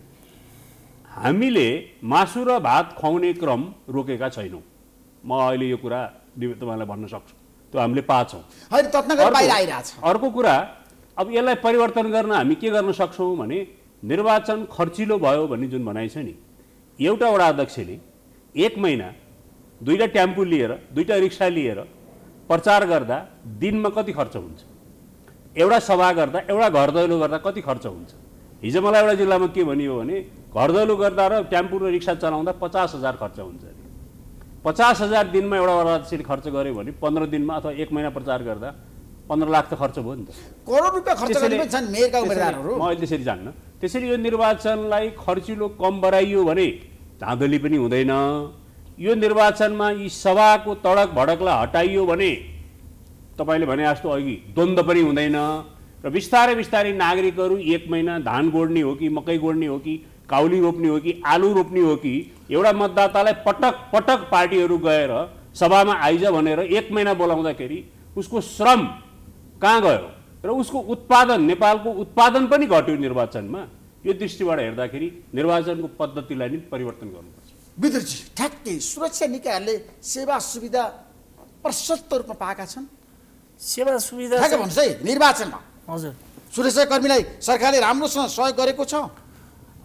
हामीले मासु र भात खुवाउने क्रम रोकेका छैनौँ म अहिले यो कुरा तपाईँलाई भन्न सक्छु त्यो हामीले पाछौँ अर्को कुरा अब यसलाई परिवर्तन गर्न हामी के गर्न सक्छौँ भने निर्वाचन खर्चिलो भयो भन्ने जुन भनाइ छ नि एउटा वडा अध्यक्षले एक महिना दुईवटा टेम्पू लिएर दुईवटा रिक्सा लिएर प्रचार गर्दा दिनमा कति खर्च हुन्छ एउटा सभा गर्दा एउटा घर दैलो गर्दा कति खर्च हुन्छ हिजो मलाई एउटा जिल्लामा के भनियो भने घर दैलो गर्दा र टेम्पो र रिक्सा चलाउँदा पचास हजार खर्च हुन्छ अरे पचास हजार दिनमा एउटा वडाक्षी खर्च गऱ्यो भने पन्ध्र दिनमा अथवा एक महिना प्रचार गर्दा पन्ध्र लाख त खर्च भयो नि
त करोड रुपियाँ खर्च म अहिले
त्यसरी जान्न त्यसरी यो निर्वाचनलाई खर्चिलो कम बढाइयो भने धाँधली पनि हुँदैन यो निर्वाचनमा यी सभाको तडक भडकलाई हटाइयो भने तपाईँले भने जस्तो अघि द्वन्द्व पनि हुँदैन र बिस्तारै बिस्तारै नागरिकहरू एक महिना धान गोड्ने हो कि मकै गोड्ने हो कि काउली रोप्ने हो कि आलु रोप्ने हो कि एउटा मतदातालाई पटक पटक पार्टीहरू गएर सभामा आइज भनेर एक महिना बोलाउँदाखेरि उसको श्रम कहाँ गयो र उसको उत्पादन नेपालको उत्पादन पनि घट्यो निर्वाचनमा यो दृष्टिबाट हेर्दाखेरि निर्वाचनको पद्धतिलाई नि परिवर्तन गर्नुपर्छ विदुरजी
ठ्याक्कै सुरक्षा
निकायहरूले सेवा सुविधा
प्रशस्त रूपमा पाएका छन् सेवा सुविधा ठ्याक्कै भन्नुहोस् है निर्वाचनमा
हजुर सुरक्षाकर्मीलाई सरकारले राम्रोसँग सहयोग गरेको छ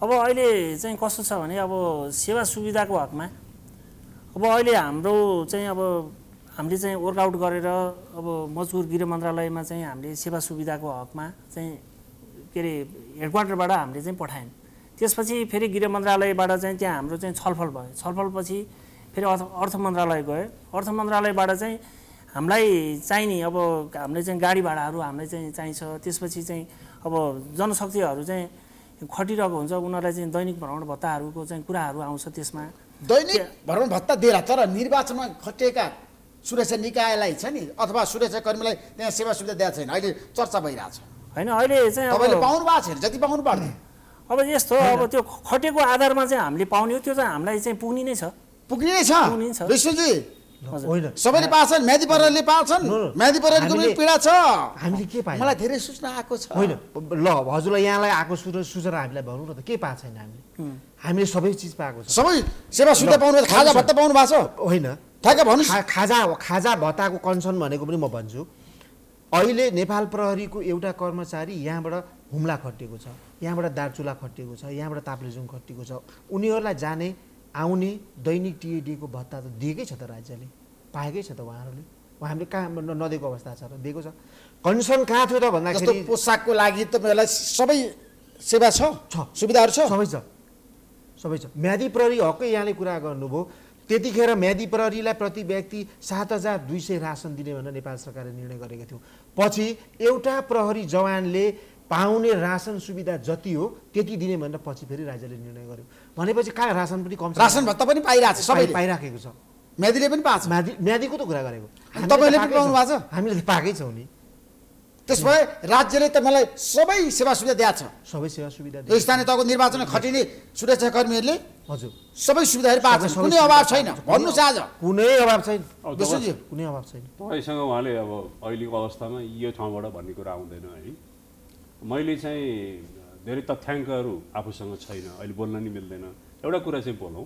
अब अहिले चाहिँ कस्तो छ भने अब सेवा सुविधाको हकमा अब अहिले हाम्रो चाहिँ अब हामीले चाहिँ वर्कआउट गरेर अब मजदुर गृह मन्त्रालयमा चाहिँ हामीले सेवा सुविधाको हकमा चाहिँ के अरे हेडक्वार्टरबाट हामीले चाहिँ पठायौँ त्यसपछि फेरि गृह मन्त्रालयबाट चाहिँ त्यहाँ हाम्रो चाहिँ छलफल भयो छलफलपछि फेरि अर्थ अर्थ मन्त्रालय गयो अर्थ मन्त्रालयबाट चाहिँ हामीलाई चाहिने अब हामीले चाहिँ गाडी भाडाहरू हामीलाई चाहिँ चाहिन्छ त्यसपछि चाहिँ अब जनशक्तिहरू चाहिँ खटिरहेको हुन्छ उनीहरूलाई चाहिँ दैनिक भ्रमण भत्ताहरूको चाहिँ कुराहरू आउँछ त्यसमा दैनिक भ्रमण भत्ता दिएर तर निर्वाचनमा खटिएका
सुरक्षा निकायलाई छ नि अथवा सुरक्षाकर्मीलाई त्यहाँ सेवा सुविधा दिएको छैन अहिले चर्चा भइरहेछ
होइन अहिले चाहिँ पाउनु भएको छैन जति पाउनु पर्ने अब यस्तो अब त्यो खटेको आधारमा चाहिँ हामीले पाउने हो त्यो चाहिँ हामीलाई चाहिँ पुग्ने नै छ पुग्ने नै छ विष्णुजी होइन सबैले पाछन् म्यादी परालले पाछन् म्यादी परालको पनि पीडा छ हामीले के पाएँ मलाई धेरै
सूचना आएको छ होइन
ल हजुरलाई यहाँलाई आएको सूचना हामीलाई भनौँ न त के पाएको छैन हामीले हामीले सबै चिज पाएको छ सबै सेवा सुविधा पाउनु खाजा भत्ता पाउनु भएको छ होइन ठ्याक्कै भन्नु खाजा खाजा भत्ताको कन्सर्न भनेको पनि म भन्छु अहिले नेपाल प्रहरीको एउटा कर्मचारी यहाँबाट हुम्ला खटिएको छ यहाँबाट दार्चुला खटिएको छ यहाँबाट ताप्लेजुङ खटिएको छ उनीहरूलाई जाने आउने दैनिक टिएडीको भत्ता त दिएकै छ त राज्यले पाएकै छ त उहाँहरूले हामीले कहाँ नदिएको अवस्था छ र दिएको छ कन्सर्न कहाँ थियो त भन्दाखेरि पोसाकको लागि तपाईँहरूलाई सबै सेवा छ छ सुविधाहरू छ सबै छ सबै छ म्यादी प्रहरी हकै यहाँले कुरा गर्नुभयो त्यतिखेर म्यादी प्रहरीलाई प्रति व्यक्ति सात हजार दुई सय रासन दिने भनेर नेपाल सरकारले निर्णय गरेको थियो पछि एउटा प्रहरी जवानले पाउने रासन सुविधा जति हो त्यति दिने भनेर पछि फेरि राज्यले निर्णय गर्यो भनेपछि कहाँ रासन पनि कम रासन भत्ता पनि पाइरहेको छ सबै पाइराखेको छ म्यादीले पनि पाएको छ म्यादी
म्यादीको त कुरा गरेको तपाईँले पनि पाउनु भएको छ हामीले पाएकै छौँ नि त्यस भए राज्यले त मलाई सबै सेवा सुविधा दिएको छ सबै सेवा सुविधा स्थानीय तहको निर्वाचन खटिने सुरक्षाकर्मीहरूले हजुर सबै सुविधाहरू पाएको छ कुनै अभाव छैन भन्नुहोस् आज कुनै अभाव छैन
कुनै अभाव छैन
तपाईँसँग उहाँले अब अहिलेको अवस्थामा यो ठाउँबाट भन्ने कुरा आउँदैन है मैले चाहिँ धेरै तथ्याङ्कहरू आफूसँग छैन अहिले बोल्न नि मिल्दैन एउटा कुरा चाहिँ बोलौँ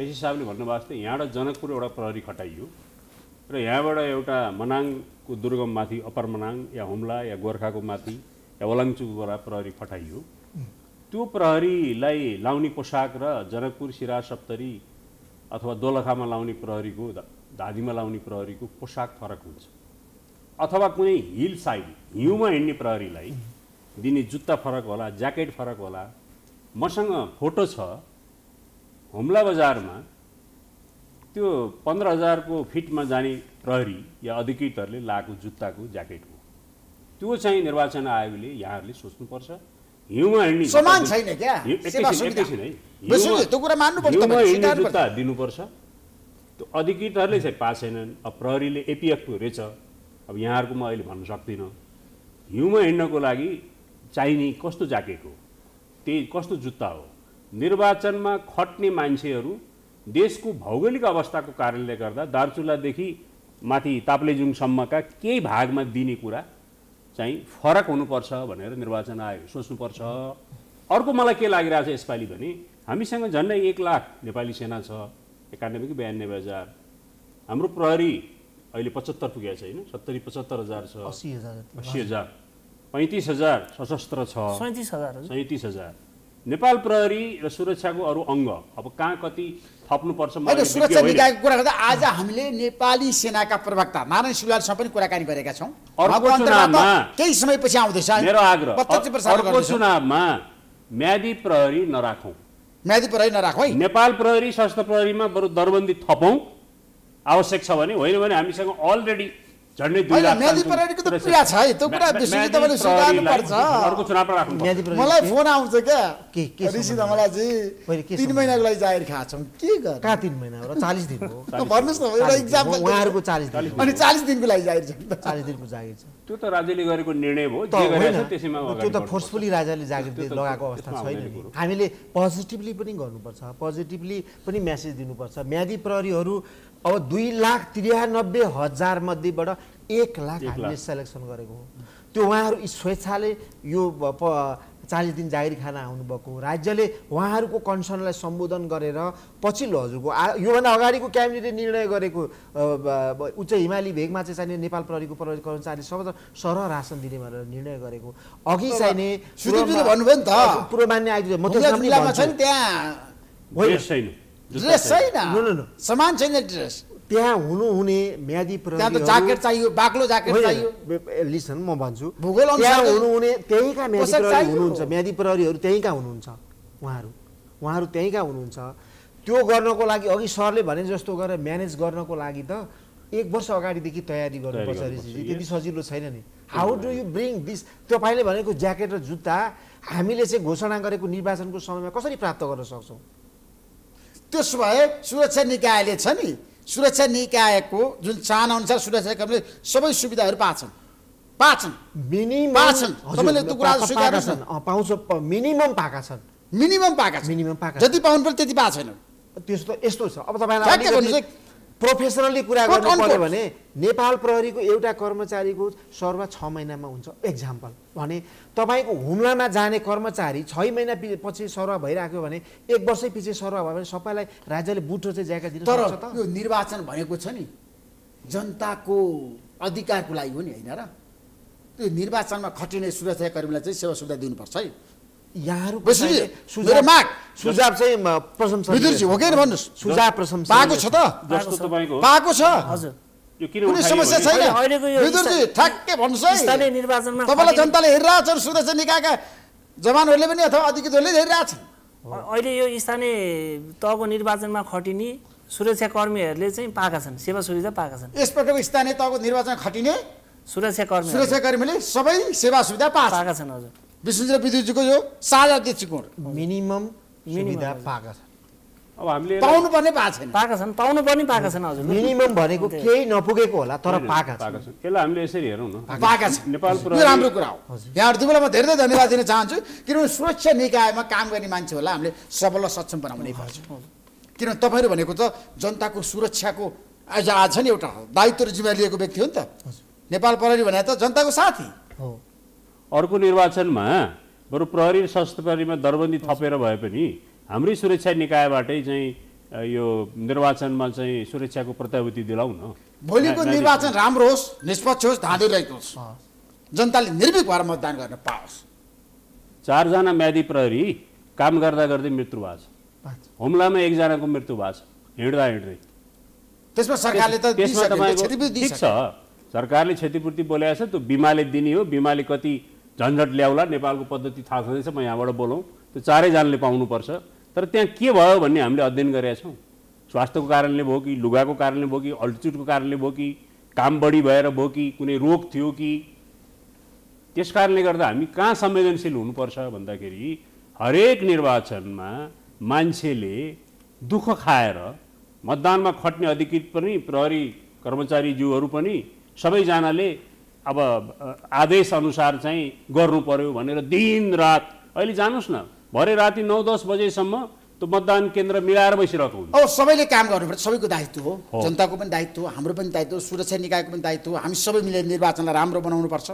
ऐसी साहबले भन्नुभएको थियो यहाँबाट जनकपुर एउटा प्रहरी खटाइयो र यहाँबाट एउटा मनाङको दुर्गममाथि अप्पर मनाङ या हुम्ला या गोर्खाको माथि या ओलाङचुकबाट प्रहरी खटाइयो त्यो प्रहरीलाई लाउने पोसाक र जनकपुर सिरा सप्तरी अथवा दोलखामा लाउने प्रहरीको धादीमा लाउने प्रहरीको पोसाक फरक हुन्छ अथवा कुनै हिल साइड हिउँमा हिँड्ने प्रहरीलाई दिने जुत्ता फरक होला ज्याकेट फरक होला मसँग फोटो छ हुम्ला बजारमा त्यो पन्ध्र हजारको फिटमा जाने प्रहरी या अधिकृतहरूले लाएको जुत्ताको ज्याकेटको त्यो चाहिँ निर्वाचन आयोगले यहाँहरूले सोच्नुपर्छ हिउँमा जुत्ता दिनुपर्छ त्यो अधिकृतहरूले चाहिँ पास छैनन् अब प्रहरीले एपिएफको रहेछ अब यहाँहरूको म अहिले भन्न सक्दिनँ हिउँमा हिँड्नको लागि चाहिने कस्तो जाकेको हो त्यही कस्तो जुत्ता हो निर्वाचनमा खट्ने मान्छेहरू देशको भौगोलिक अवस्थाको कारणले गर्दा दार्चुलादेखि माथि ताप्लेजुङसम्मका केही भागमा दिने कुरा चाहिँ फरक हुनुपर्छ भनेर निर्वाचन आयोग सोच्नुपर्छ अर्को मलाई के लागिरहेको छ यसपालि भने हामीसँग झन्डै एक लाख नेपाली सेना छ कि बयानब्बे हजार हाम्रो प्रहरी अहिले पचहत्तर पुगेको छ होइन सत्तरी पचहत्तर हजार छ अस्सी
हजार अस्सी
हजार पैँतिस हजार सशस्त्र छ सैँतिस हजार सैँतिस हजार नेपाल प्रहरी र सुरक्षाको अरू अङ्ग अब कहाँ कति थप्नुपर्छ सुरक्षा निकायको
कुरा गर्दा आज हामीले नेपाली सेनाका प्रवक्ता नारायण सुलालसँग पनि कुराकानी गरेका छौँ केही समयपछि आउँदैछ मेरो आग्रह अर्को
चुनावमा म्यादी प्रहरी नराखौँ म्यादी प्रहरी नराखौँ नेपाल प्रहरी सशस्त्र प्रहरीमा बरु दरबन्दी थपौँ आवश्यक छ भने होइन भने हामीसँग अलरेडी मलाई
फोन आउँछ तिन महिनाको लागि खाएको के कहाँ तिन महिना र चालिस दिन
भन्नुहोस् न एउटा इक्जाम्पल उहाँहरूको
दिन अनि चालिस दिनको लागि छ चालिस दिनको जागिर छ
त्यो त राज्यले गरेको निर्णय त्यो त फोर्सफुली राजाले जागिर लगाएको अवस्था छैन
हामीले पोजिटिभली पनि गर्नुपर्छ पोजिटिभली पनि म्यासेज दिनुपर्छ म्यादी प्रहरीहरू अब दुई लाख त्रियानब्बे हजार मध्येबाट एक लाख हामीले सेलेक्सन गरेको हो त्यो उहाँहरू स्वेच्छाले यो चालिस दिन जागिर खाना आउनुभएको राज्यले उहाँहरूको कन्सर्नलाई सम्बोधन गरेर पछिल्लो हजुरको आ योभन्दा अगाडिको क्याबिनेटले निर्णय गरेको उच्च हिमाली भेगमा चाहिँ चाहिने नेपाल प्रहरीको प्रहरी कर्मचारी सबै सरह राशन दिने भनेर निर्णय गरेको अघि चाहिने मान्य आयुक्त
म
ड्रेस छैन सामान छैन ड्रेस त्यहाँ हुनुहुने म्यादी त्यहाँ ज्याकेट चाहियो बाक्लो ज्याकेट चाहियो लिसन म भन्छु भूगोल त्यहाँ हुनुहुने त्यहीँका म्यादी प्रहरी हुनुहुन्छ म्यादी प्रहरीहरू त्यहीँका हुनुहुन्छ उहाँहरू उहाँहरू त्यहीँका हुनुहुन्छ त्यो गर्नको लागि अघि सरले भने जस्तो गरेर म्यानेज गर्नको लागि त एक वर्ष अगाडिदेखि तयारी गर्नुपर्छ ऋषिजी त्यति सजिलो छैन नि how do you bring this तपाईँले भनेको ज्याकेट र जुत्ता हामीले चाहिँ घोषणा गरेको निर्वाचनको समयमा कसरी प्राप्त गर्न सक्छौँ
त्यसो भए सुरक्षा निकायले छ नि सुरक्षा निकायको जुन अनुसार सुरक्षा निकायले सबै सुविधाहरू पाछन् पाछन् तपाईँले त्यो कुरा पाउँछ मिनिमम पाएका छन् मिनिमम पाएका मिनिमम पाएका जति
पाउनु पर्यो त्यति पाएको छैन त्यस्तो यस्तो छ अब तपाईँलाई प्रोफेसनल्ली कुरा गर्नु पऱ्यो भने नेपाल प्रहरीको एउटा कर्मचारीको सर्वा छ महिनामा हुन्छ एक्जाम्पल भने तपाईँको हुम्लामा जाने कर्मचारी छ महिना पछि सर्वा भइरहेको भने एक वर्षै पछि सर्वा भयो भने सबैलाई राज्यले बुटो चाहिँ ज्याकेट
दिनु तर यो निर्वाचन भनेको छ नि जनताको अधिकारको लागि हो नि होइन र त्यो निर्वाचनमा खटिने सुरक्षाकर्मीलाई चाहिँ सेवा सुविधा दिनुपर्छ है यहाँहरू छ त है जनताले निकायका जवानहरूले पनि अथवा अधिकृतहरूले
छ अहिले यो स्थानीय तहको निर्वाचनमा खटिने सुरक्षाकर्मीहरूले चाहिँ पाएका छन् सेवा सुविधा पाएका छन्
यस स्थानीय तहको निर्वाचन खटिने सुरक्षाकर्मीले सबै सेवा सुविधा
पाएका छन् हजुर विष्णुजी र विद्युजीको यो साझा दृष्टिकोण मिनिमम सुविधा पाएका छन् अब हामीले पाउनु पर्ने पाएको छैन पाएका छन् पाउनु पर्ने पाएका छन् हजुर मिनिमम भनेको
केही
नपुगेको होला
तर पाएका छन्
यसलाई हामीले यसरी हेरौँ न पाएका छन् नेपाल यो राम्रो कुरा हो
यहाँहरू दुवैलाई म धेरै धन्यवाद दिन चाहन्छु किनभने सुरक्षा निकायमा काम गर्ने मान्छे होला हामीले सबल र सक्षम बनाउनै पर्छ किनभने तपाईँहरू भनेको त जनताको सुरक्षाको आज आज छ नि एउटा दायित्व र जिम्मेवारी लिएको व्यक्ति हो नि त नेपाल प्रहरी भने त जनताको साथी
हो अर्को निर्वाचनमा बरु प्रहरी र सशस्त्र प्रहरीमा दरबन्दी थपेर भए पनि हाम्रै सुरक्षा निकायबाटै चाहिँ यो निर्वाचनमा चाहिँ सुरक्षाको प्रत्याभूति दिलाउन भोलिको निर्वाचन राम्रो होस् निष्पक्ष होस् धाँधो रहेको होस् जनताले निर्भिक भएर मतदान गर्न पाओस् चारजना म्यादी प्रहरी काम गर्दा गर्दै मृत्यु भएको छ हुम्लामा एकजनाको मृत्यु भएको छ हिँड्दा हिँड्दै त्यसमा सरकारले त त्यसमा तपाईँको ठिक छ सरकारले क्षतिपूर्ति बोलाएको छ त्यो बिमाले दिने हो बिमाले कति झन्झट ल्याउला नेपालको पद्धति थाहा छँदैछ म यहाँबाट बोलाउँ त्यो चारैजनाले पाउनुपर्छ तर त्यहाँ के भयो भन्ने हामीले अध्ययन गरेका छौँ स्वास्थ्यको कारणले भयो कि लुगाको कारणले भयो कि अल्टिच्युडको कारणले भयो कि काम बढी भएर भयो कि कुनै रोग थियो कि त्यस कारणले गर्दा हामी कहाँ संवेदनशील हुनुपर्छ भन्दाखेरि हरेक निर्वाचनमा मान्छेले दुःख खाएर मतदानमा खट्ने अधिकृत पनि प्रहरी कर्मचारीज्यूहरू पनि सबैजनाले अब आदेश अनुसार चाहिँ गर्नु पर्यो भनेर दिन रात अहिले जानुहोस् न भरे राति नौ दस बजेसम्म त्यो मतदान केन्द्र मिलाएर बसिरहेको हुन्छ
अब सबैले काम गर्नुपर्छ सबैको दायित्व हो जनताको पनि दायित्व हो हाम्रो पनि दायित्व हो सुरक्षा निकायको पनि दायित्व हो हामी सबै मिलेर निर्वाचनलाई राम्रो बनाउनुपर्छ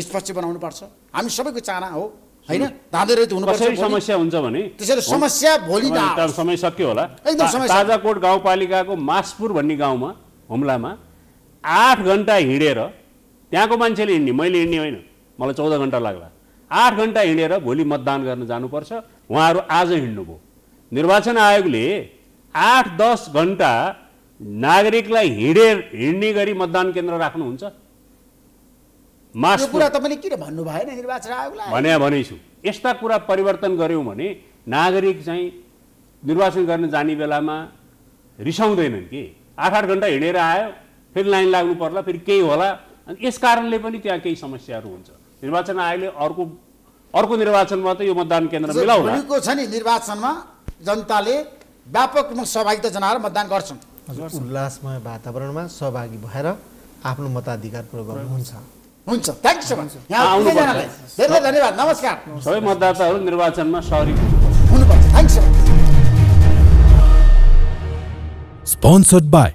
निष्पक्ष बनाउनुपर्छ हामी सबैको चाहना हो होइन हुनुपर्छ समस्या
हुन्छ भने त्यसरी समस्या भोलि समय सक्यो होला एकदम ताजाकोट गाउँपालिकाको मासपुर भन्ने गाउँमा हुम्लामा आठ घन्टा हिँडेर त्यहाँको मान्छेले हिँड्ने मैले हिँड्ने होइन मलाई चौध घन्टा लाग्ला आठ घन्टा हिँडेर भोलि मतदान गर्न जानुपर्छ उहाँहरू आज हिँड्नुभयो निर्वाचन आयोगले आठ दस घन्टा नागरिकलाई हिँडेर हिँड्ने गरी मतदान केन्द्र राख्नुहुन्छ भने भनेछु यस्ता कुरा परिवर्तन गऱ्यौँ भने नागरिक चाहिँ निर्वाचन गर्न जाने बेलामा रिसाउँदैनन् कि आठ आठ घन्टा हिँडेर आयो फेरि लाइन लाग्नु पर्ला फेरि केही होला अनि यस कारणले पनि त्यहाँ केही समस्याहरू हुन्छ निर्वाचन आयोगले अर्को अर्को निर्वाचनमा त यो मतदान केन्द्र मिलाउनुको
छ नि निर्वाचनमा जनताले व्यापक रूपमा सहभागिता जनाएर मतदान गर्छन् उल्लासमय वातावरणमा सहभागी
भएर आफ्नो मताधिकार प्रयोग गर्नुहुन्छ हुन्छ थ्याङ्क सो मच यहाँ
धेरै धन्यवाद नमस्कार सबै मतदाताहरू निर्वाचनमा सहरी हुनुपर्छ thank so much sponsored by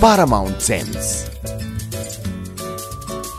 Paramount Sense.